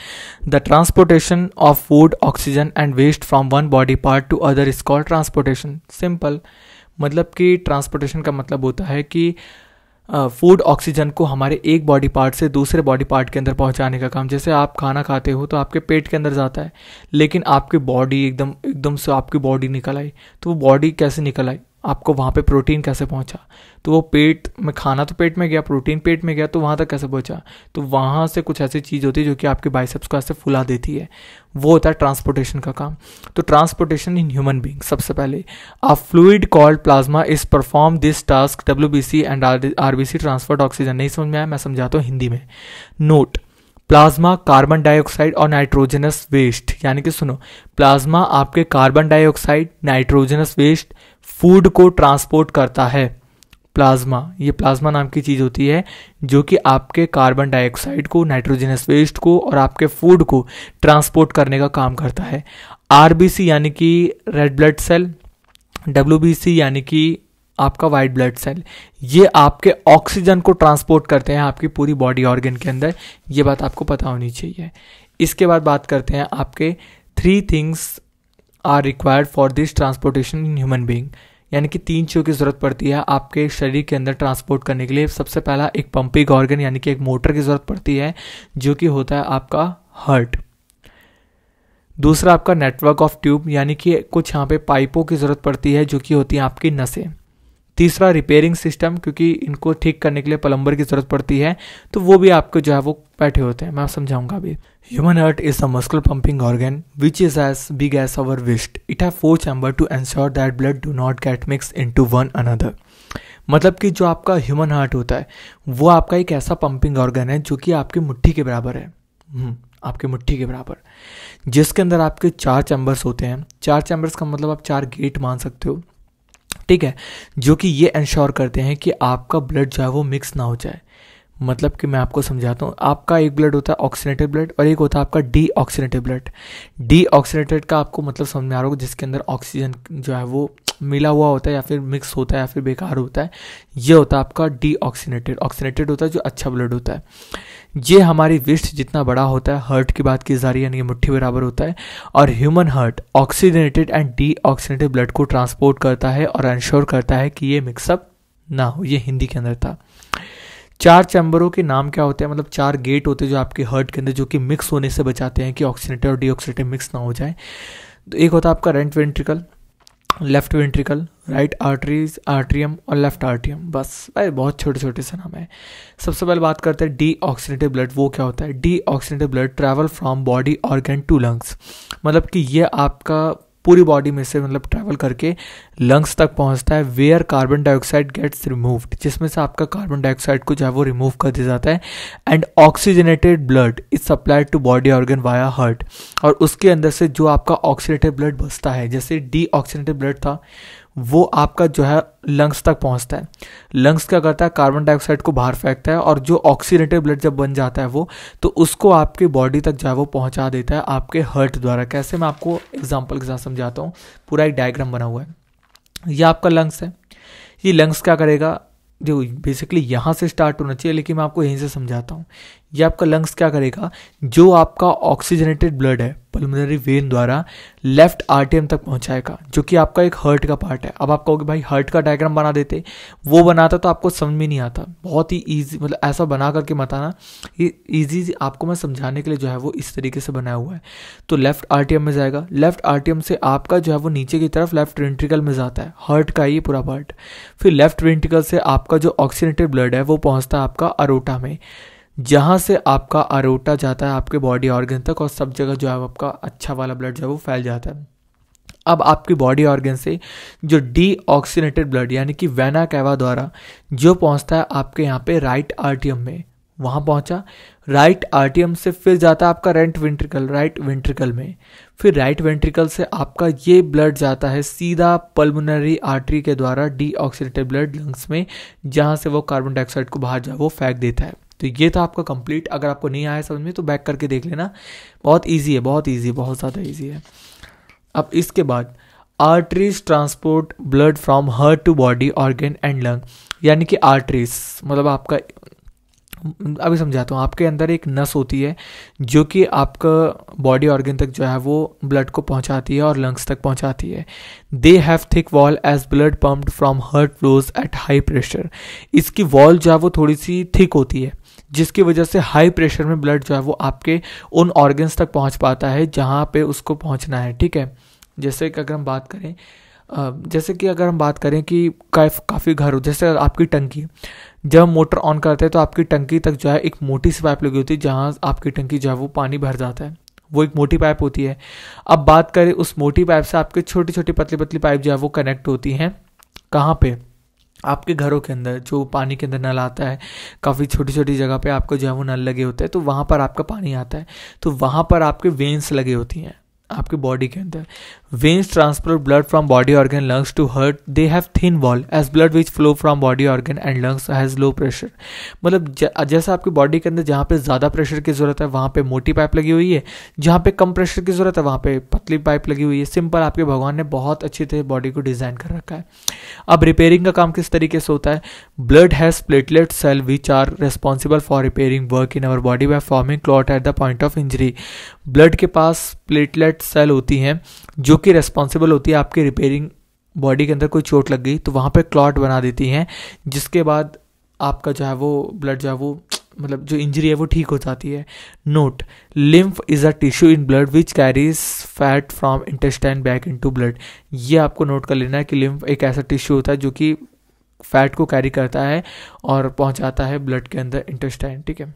the transportation of food oxygen and waste from one body part to other is called transportation simple मतलब कि ट्रांसपोर्टेशन का मतलब होता है कि फूड ऑक्सीजन को हमारे एक बॉडी पार्ट से दूसरे बॉडी पार्ट के अंदर पहुंचाने का काम जैसे आप खाना खाते हो तो आपके पेट के अंदर जाता है लेकिन आपकी बॉडी एकदम एकदम से आपकी बॉडी निकल आई तो वो बॉडी कैसे निकल आई आपको वहाँ पे प्रोटीन कैसे पहुँचा तो वो पेट में खाना तो पेट में गया प्रोटीन पेट में गया तो वहाँ तक कैसे पहुँचा तो वहाँ से कुछ ऐसी चीज़ होती है जो कि आपके बाइसेप्स को ऐसे फुला देती है वो होता है ट्रांसपोर्टेशन का काम तो ट्रांसपोर्टेशन इन ह्यूमन बींग सबसे पहले a fluid called plasma is perform this task W B C and R B C transferred oxygen नहीं समझ में आया मैं समझाता हूँ हिंदी में नोट प्लाज्मा कार्बन डाइऑक्साइड और नाइट्रोजनस वेस्ट यानी कि सुनो प्लाज्मा आपके carbon dioxide nitrogenous waste food को ट्रांसपोर्ट करता है प्लाज्मा ये प्लाज्मा नाम की चीज़ होती है जो कि आपके कार्बन डाइऑक्साइड को नाइट्रोजनस वेस्ट को और आपके फूड को ट्रांसपोर्ट करने का काम करता है आर यानी कि रेड ब्लड सेल डब्ल्यू यानी कि आपका वाइट ब्लड सेल ये आपके ऑक्सीजन को ट्रांसपोर्ट करते हैं आपकी पूरी बॉडी ऑर्गेन के अंदर ये बात आपको पता होनी चाहिए इसके बाद बात करते हैं आपके three things are required for this transportation in human being यानी कि तीन चीज़ों की ज़रूरत पड़ती है आपके शरीर के अंदर ट्रांसपोर्ट करने के लिए सबसे पहला एक पंपिंग ऑर्गन यानी कि एक मोटर की ज़रूरत पड़ती है जो कि होता है आपका हर्ट दूसरा आपका नेटवर्क ऑफ ट्यूब यानी कि कुछ यहाँ पे पाइपों की ज़रूरत पड़ती है जो कि होती है आपकी नसें तीसरा रिपेयरिंग सिस्टम क्योंकि इनको ठीक करने के लिए प्लम्बर की ज़रूरत पड़ती है तो वो भी आपको जो है वो बैठे होते हैं मैं समझाऊंगा अभी Human heart is a muscle pumping organ which is as big as our wrist. It has four chambers to ensure that blood do not get mixed into one another. मतलब कि जो आपका ह्यूमन हार्ट होता है वो आपका एक ऐसा पंपिंग ऑर्गन है जो कि आपकी मुट्ठी के बराबर है हम्म, आपके मुट्ठी के बराबर जिसके अंदर आपके चार चैम्बर्स होते हैं चार चैम्बर्स का मतलब आप चार गेट मान सकते हो ठीक है जो कि ये इंश्योर करते हैं कि आपका ब्लड जो है वो मिक्स ना हो जाए मतलब कि मैं आपको समझाता हूँ आपका एक ब्लड होता है ऑक्सीनेटेड ब्लड और एक होता है आपका deoxygenated blood deoxygenated का आपको मतलब समझ में आ रहा होगा जिसके अंदर ऑक्सीजन जो है वो मिला हुआ होता है या फिर मिक्स होता है या फिर बेकार होता है ये होता है आपका डी ऑक्सीनेटेड ऑक्सीनेटेड होता है जो अच्छा ब्लड होता है ये हमारी विस्ट जितना बड़ा होता है हर्ट की बात की जा रही है यानी ये मुट्ठी बराबर होता है और human heart oxygenated and deoxygenated blood को ट्रांसपोर्ट करता है और इंश्योर करता है कि ये मिक्सअप ना हो ये हिंदी के अंदर था चार चैम्बरों के नाम क्या होते हैं मतलब चार गेट होते हैं जो आपके हर्ट के अंदर जो कि मिक्स होने से बचाते हैं कि ऑक्सीनेटर और डीऑक्सीनेटर मिक्स ना हो जाए तो एक होता है आपका right ventricle left ventricle right arteries atrium और लेफ्ट आर्ट्रियम बस भाई बहुत छोटे छोटे से नाम है सबसे पहले बात करते हैं डी ऑक्सीनेटिव ब्लड वो क्या होता है deoxygenated blood travel from body organ to lungs मतलब कि ये आपका पूरी बॉडी में से मतलब ट्रैवल करके लंग्स तक पहुंचता है where carbon dioxide gets removed जिसमें से आपका कार्बन डाइऑक्साइड को जो है वो रिमूव कर दिया जाता है and oxygenated blood is supplied to body organ via heart और उसके अंदर से जो आपका ऑक्सीडेटेड ब्लड बचता है जैसे डी ब्लड था वो आपका जो है लंग्स तक पहुंचता है लंग्स क्या करता है कार्बन डाइऑक्साइड को बाहर फेंकता है और जो ऑक्सीडेटेड ब्लड जब बन जाता है वो तो उसको आपकी बॉडी तक जो है वो पहुंचा देता है आपके हर्ट द्वारा कैसे मैं आपको एग्जाम्पल के साथ समझाता हूँ पूरा एक डायग्राम बना हुआ है यह आपका लंग्स है ये लंग्स क्या करेगा जो बेसिकली यहाँ से स्टार्ट होना चाहिए लेकिन मैं आपको यहीं से समझाता हूँ ये आपका लंग्स क्या करेगा जो आपका ऑक्सीजनेटेड ब्लड है पल्मोनरी वेन द्वारा लेफ्ट आरटीएम तक पहुंचाएगा जो कि आपका एक हर्ट का पार्ट है अब आप कहोगे भाई हर्ट का डायग्राम बना देते वो बनाता तो आपको समझ में नहीं आता बहुत ही ईजी मतलब ऐसा बना करके बताना आना ये ईजी आपको मैं समझाने के लिए जो है वो इस तरीके से बनाया हुआ है तो लेफ्ट आर में जाएगा लेफ्ट आर से आपका जो है वो नीचे की तरफ लेफ्ट वेंट्रिकल में जाता है हर्ट का ये पूरा पार्ट फिर लेफ्ट वेंट्रिकल से आपका जो ऑक्सीजनेटेड ब्लड है वो पहुँचता है आपका अरोटा में जहाँ से आपका अरोटा जाता है आपके बॉडी ऑर्गन तक और सब जगह जो है आपका अच्छा वाला ब्लड जो है वो फैल जाता है अब आपकी बॉडी ऑर्गन से जो डीऑक्सीनेटेड ब्लड यानी कि वैना कैवा द्वारा जो पहुंचता है आपके यहाँ पे राइट आरटीएम में वहाँ पहुँचा राइट आरटीएम से फिर जाता है आपका रेंट वेंट्रिकल राइट वेंट्रिकल में फिर राइट वेंट्रिकल से आपका ये ब्लड जाता है सीधा पल्मोनरी आर्टरी के द्वारा डीऑक्सीनेटेड ब्लड लंग्स में जहाँ से वो कार्बन डाइऑक्साइड को बाहर जाए वो फेंक देता है तो ये था आपका कंप्लीट अगर आपको नहीं आया समझ में तो बैक करके देख लेना बहुत ईजी है बहुत ईजी बहुत ज़्यादा ईजी है अब इसके बाद arteries transport blood from heart to body organ and lung यानी कि आर्टरीज मतलब आपका अभी समझाता हूँ आपके अंदर एक नस होती है जो कि आपका बॉडी ऑर्गन तक जो है वो ब्लड को पहुँचाती है और लंग्स तक पहुँचाती है they have thick wall as blood pumped from heart flows at high pressure इसकी वॉल जो है वो थोड़ी सी थिक होती है जिसकी वजह से हाई प्रेशर में ब्लड जो है वो आपके उन ऑर्गन्स तक पहुंच पाता है जहाँ पे उसको पहुंचना है ठीक है जैसे कि अगर हम बात करें जैसे कि अगर हम बात करें कि काफ़ी घर हो जैसे आपकी टंकी जब मोटर ऑन करते हैं तो आपकी टंकी तक जो है एक मोटी सी पाइप लगी होती है जहाँ आपकी टंकी जो है वो पानी भर जाता है वो एक मोटी पाइप होती है अब बात करें उस मोटी पाइप से आपके छोटी छोटी पतली पतली पाइप जो है वो कनेक्ट होती हैं कहाँ पर आपके घरों के अंदर जो पानी के अंदर नल आता है काफ़ी छोटी छोटी जगह पे आपको जो है वो नल लगे होते हैं तो वहाँ पर आपका पानी आता है तो वहाँ पर आपके वेंस लगे होती हैं आपके बॉडी के अंदर Veins transport blood from body organ lungs to heart. They have thin wall as blood which flow from body organ and lungs has low pressure. मतलब जैसे आपकी बॉडी के अंदर जहाँ पे ज़्यादा प्रेशर की ज़रूरत है वहाँ पे मोटी पाइप लगी हुई है जहाँ पे कम प्रेशर की ज़रूरत है वहाँ पे पतली पाइप लगी हुई है सिंपल आपके भगवान ने बहुत अच्छी तरह बॉडी को डिज़ाइन कर रखा है अब रिपेयरिंग का काम किस तरीके से होता है blood has platelet cell which are responsible for repairing work in our body by forming clot at the point of injury blood के पास प्लेटलेट सेल होती हैं जो कि रेस्पॉन्सिबल होती है आपकी रिपेयरिंग बॉडी के अंदर कोई चोट लग गई तो वहाँ पर क्लॉट बना देती हैं जिसके बाद आपका जो है वो ब्लड जो है वो मतलब जो इंजरी है वो ठीक हो जाती है note lymph is a tissue in blood which carries fat from intestine back in to blood ये आपको नोट कर लेना है कि लिम्फ एक ऐसा टिश्यू होता है जो कि फैट को कैरी करता है और पहुंचाता है ब्लड के अंदर इंटेस्टाइन ठीक है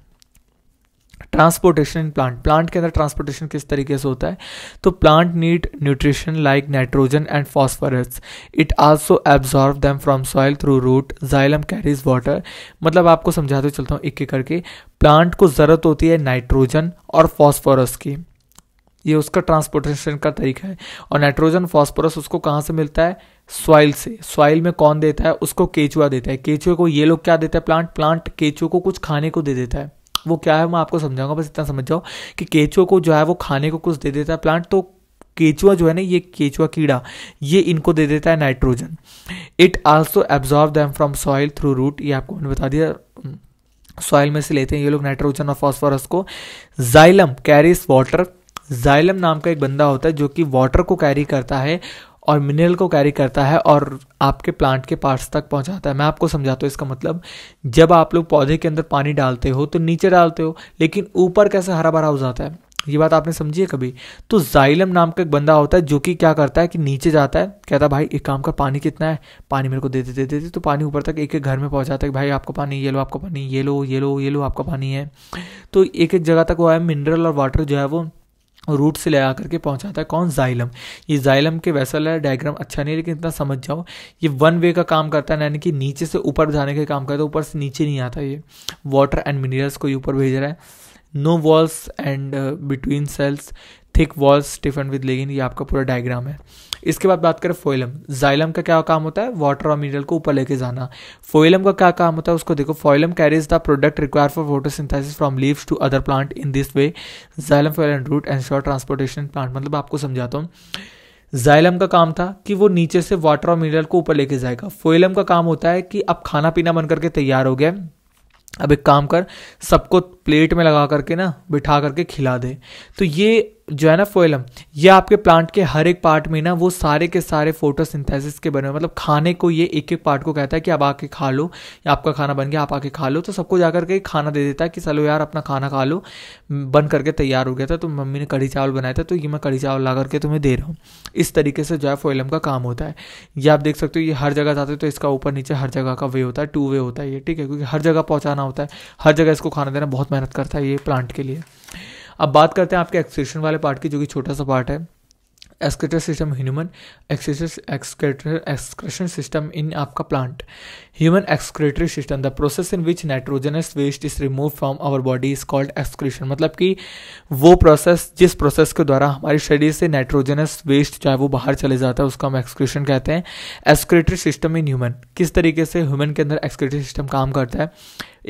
ट्रांसपोर्टेशन प्लांट प्लांट के अंदर ट्रांसपोर्टेशन किस तरीके से होता है तो plant need nutrition like nitrogen and phosphorus it also absorb them from soil through root xylem carries water मतलब आपको समझाते चलता हूँ एक एक करके प्लांट को ज़रूरत होती है नाइट्रोजन और फॉस्फोरस की ये उसका ट्रांसपोर्टेशन का तरीका है और नाइट्रोजन फॉस्फोरस उसको कहाँ से मिलता है सॉइल से सॉइल में कौन देता है उसको केचुआ देता है केचुए को ये लोग क्या देता है प्लांट प्लांट केचुए को कुछ खाने को दे देता है वो क्या है मैं आपको समझाऊंगा बस इतना समझ जाओ कि केचुआ को जो है वो खाने को कुछ दे देता है प्लांट तो केचुआ जो है ना ये केचुआ कीड़ा ये इनको दे देता है nitrogen it also absorb them from soil through root ये आपको मैंने बता दिया सॉइल में से लेते हैं ये लोग नाइट्रोजन और फॉस्फोरस को जाइलम कैरीज वाटर जाइलम नाम का एक बंदा होता है जो कि वाटर को कैरी करता है और मिनरल को कैरी करता है और आपके प्लांट के पार्ट्स तक पहुंचाता है मैं आपको समझाता हूँ इसका मतलब जब आप लोग पौधे के अंदर पानी डालते हो तो नीचे डालते हो लेकिन ऊपर कैसे हरा भरा हो जाता है ये बात आपने समझी है कभी तो जाइलम नाम का एक बंदा होता है जो कि क्या करता है कि नीचे जाता है कहता है भाई एक काम का पानी कितना है पानी मेरे को दे देते देते दे, तो पानी ऊपर तक एक एक घर में पहुंचाता है भाई आपका पानी ये लो आपका पानी ये लो ये लो ये लो आपका पानी है तो एक एक जगह तक वो है मिनरल और वाटर जो है वो रूट से ले आ करके पहुंचाता है कौन जाइलम ये जाइलम के वैसा है डायग्राम अच्छा नहीं लेकिन इतना समझ जाओ ये वन वे का काम करता है यानी कि नीचे से ऊपर जाने का काम करता है ऊपर से नीचे नहीं आता ये वाटर एंड मिनरल्स को ये ऊपर भेज रहा है no walls and between cells thick walls defend with lignin ये आपका पूरा डायग्राम है इसके बाद बात करें फोइलम जाइलम का क्या काम होता है वाटर और मिनरल को ऊपर लेके जाना फोइलम का क्या काम होता है उसको देखो phloem carries the product require for photosynthesis from leaves to other plant in this way xylem fall and root and sure transportation plant मतलब आपको समझाता हूँ जाइलम का काम था कि वो नीचे से वाटर और मिनरल को ऊपर लेके जाएगा फोइलम का काम होता है कि अब खाना पीना बन करके तैयार हो गया अब एक काम कर सबको प्लेट में लगा करके ना बिठा करके खिला दे तो ये जो है ना फोइलम ये आपके प्लांट के हर एक पार्ट में ना वो सारे के सारे फोटोसिंथेसिस के बने हुए मतलब खाने को ये एक एक पार्ट को कहता है कि आप आके खा लो या आपका खाना बन गया आप आके खा लो तो सबको जाकर के खाना दे देता है कि चलो यार अपना खाना खा लो बन करके तैयार हो गया था तो मम्मी ने कढ़ी चावल बनाया था तो ये मैं कढ़ी चावल ला करके तुम्हें दे रहा हूँ इस तरीके से जो है फोइलम का काम होता है ये आप देख सकते हो ये हर जगह जाते हो तो इसका ऊपर नीचे हर जगह का वे होता है टू वे होता है ये ठीक है क्योंकि हर जगह पहुँचाना होता है हर जगह इसको खाना देना बहुत मेहनत करता है ये प्लांट के लिए अब बात करते हैं आपके एक्सेशन वाले पार्ट की जो कि छोटा सा पार्ट है excretory system human excretory excretion system in आपका plant human excretory system the process in which nitrogenous waste is remove from our body is called excretion मतलब कि वो प्रोसेस जिस प्रोसेस के द्वारा हमारे शरीर से नाइट्रोजनस वेस्ट जो है वो बाहर चले जाता है उसका हम एक्सक्रेशन कहते हैं एक्सक्रेटरी सिस्टम इन ह्यूमन किस तरीके से ह्यूमन के अंदर एक्सक्रेटरी सिस्टम काम करता है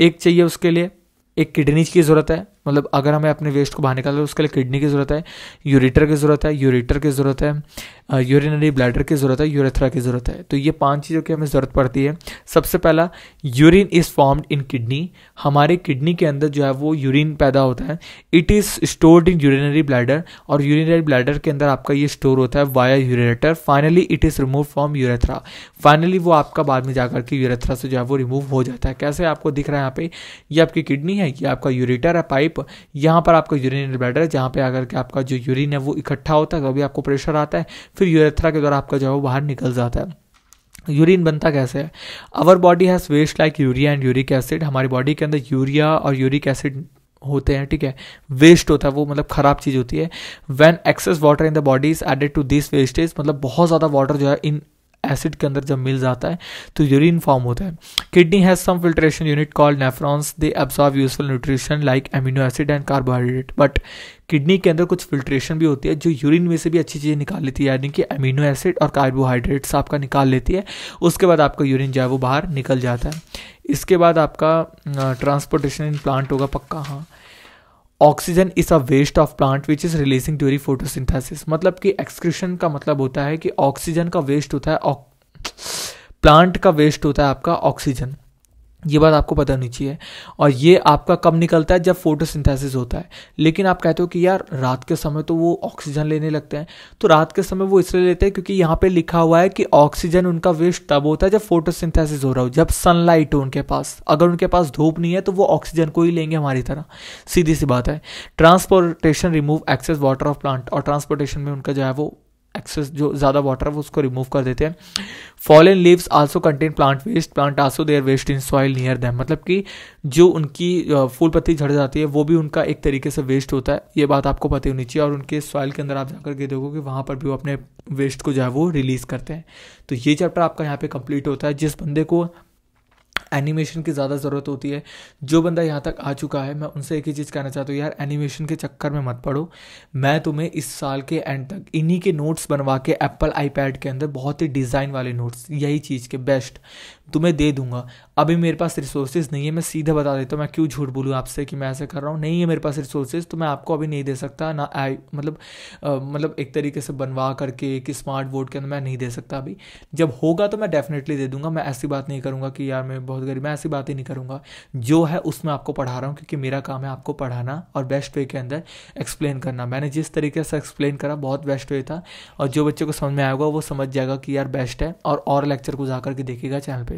एक चाहिए उसके लिए एक किडनी की ज़रूरत है मतलब अगर हमें अपने वेस्ट को बाहर निकालना है उसके लिए किडनी की ज़रूरत है यूरिटर की ज़रूरत है यूरिटर की ज़रूरत है यूरिनरी ब्लैडर की ज़रूरत है यूरेथ्रा की ज़रूरत है तो ये पांच चीज़ों की हमें ज़रूरत पड़ती है सबसे पहला urine is formed in kidney हमारे किडनी के अंदर जो है वो यूरिन पैदा होता है it is stored in urinary bladder और यूरिनरी ब्लैडर के अंदर आपका ये स्टोर होता है via ureter finally it is remove from urethra finally वो आपका बाद में जाकर के यूरेथ्रा से जो है वो रिमूव हो जाता है कैसे आपको दिख रहा है यहाँ पे ये आपकी किडनी है ये आपका यूरेटर है पाइप पाइप यहाँ पर आपका यूरिनरी ब्लैडर है जहाँ पे आकर के आपका जो यूरिन है वो इकट्ठा होता है तभी आपको प्रेशर आता है फिर यूरेथ्रा के द्वारा आपका जो है वो बाहर निकल जाता है यूरिन बनता कैसे है our body has waste like urea and uric acid हमारी बॉडी के अंदर यूरिया और यूरिक एसिड होते हैं ठीक है वेस्ट होता है वो मतलब खराब चीज़ होती है when excess water in the body is added to this wastage मतलब बहुत ज़्यादा वाटर जो है इन एसिड के अंदर जब मिल जाता है तो यूरिन फॉर्म होता है kidney has some filtration unit called nephrons they absorb useful nutrition like amino acid and carbohydrate but kidney के अंदर कुछ फिल्ट्रेशन भी होती है जो यूरिन में से भी अच्छी चीज़ें निकाल लेती है यानी कि अमीनो एसिड और कार्बोहाइड्रेट्स आपका निकाल लेती है उसके बाद आपका यूरिन जो है वो बाहर निकल जाता है इसके बाद आपका ट्रांसपोर्टेशन इन प्लांट होगा पक्का हाँ oxygen is a waste of plant which is releasing during photosynthesis मतलब कि एक्सक्रीशन का मतलब होता है कि ऑक्सीजन का वेस्ट होता है प्लांट का वेस्ट होता है आपका ऑक्सीजन ये बात आपको पता होनी चाहिए और ये आपका कब निकलता है जब फोटोसिंथेसिस होता है लेकिन आप कहते हो कि यार रात के समय तो वो ऑक्सीजन लेने लगते हैं तो रात के समय वो इसलिए लेते हैं क्योंकि यहाँ पे लिखा हुआ है कि ऑक्सीजन उनका वेस्ट तब होता है जब फोटोसिंथेसिस हो रहा हो जब सनलाइट हो उनके पास अगर उनके पास धूप नहीं है तो वो ऑक्सीजन को ही लेंगे हमारी तरह सीधी सी बात है transportation remove excess water of plant और ट्रांसपोर्टेशन में उनका जो है वो एक्सेस जो ज़्यादा वाटर है वो उसको रिमूव कर देते हैं fallen leaves also contain plant waste plant also their waste in soil near them मतलब कि जो उनकी फूल पत्ती झड़ जाती है वो भी उनका एक तरीके से वेस्ट होता है ये बात आपको पता होनी चाहिए और उनके सॉइल के अंदर आप जाकर के देखो कि वहाँ पर भी वो अपने वेस्ट को जो है वो रिलीज़ करते हैं तो ये चैप्टर आपका यहाँ पे कंप्लीट होता है जिस बंदे को एनिमेशन की ज़्यादा ज़रूरत होती है जो बंदा यहाँ तक आ चुका है मैं उनसे एक ही चीज़ कहना चाहता हूँ यार एनिमेशन के चक्कर में मत पड़ो मैं तुम्हें इस साल के एंड तक इन्हीं के नोट्स बनवा के एप्पल आईपैड के अंदर बहुत ही डिज़ाइन वाले नोट्स यही चीज़ के बेस्ट तुम्हें दे दूंगा अभी मेरे पास रिसोर्सेज नहीं है मैं सीधा बता देता हूँ मैं क्यों झूठ बोलूँ आपसे कि मैं ऐसा कर रहा हूँ नहीं है मेरे पास रिसोर्सेज तो मैं आपको अभी नहीं दे सकता ना आई मतलब आ, मतलब एक तरीके से बनवा करके एक स्मार्ट बोर्ड के अंदर मैं नहीं दे सकता अभी जब होगा तो मैं डेफिनेटली दे दूंगा मैं ऐसी बात नहीं करूँगा कि यार मैं बहुत गरीब मैं ऐसी बात ही नहीं करूँगा जो है उसमें आपको पढ़ा रहा हूँ क्योंकि मेरा काम है आपको पढ़ाना और बेस्ट वे के अंदर एक्सप्लेन करना मैंने जिस तरीके से एक्सप्लेन करा बहुत बेस्ट वे था और जो बच्चे को समझ में आएगा वो समझ जाएगा कि यार बेस्ट है और और लेक्चर को जाकर करके देखेगा चैनल पर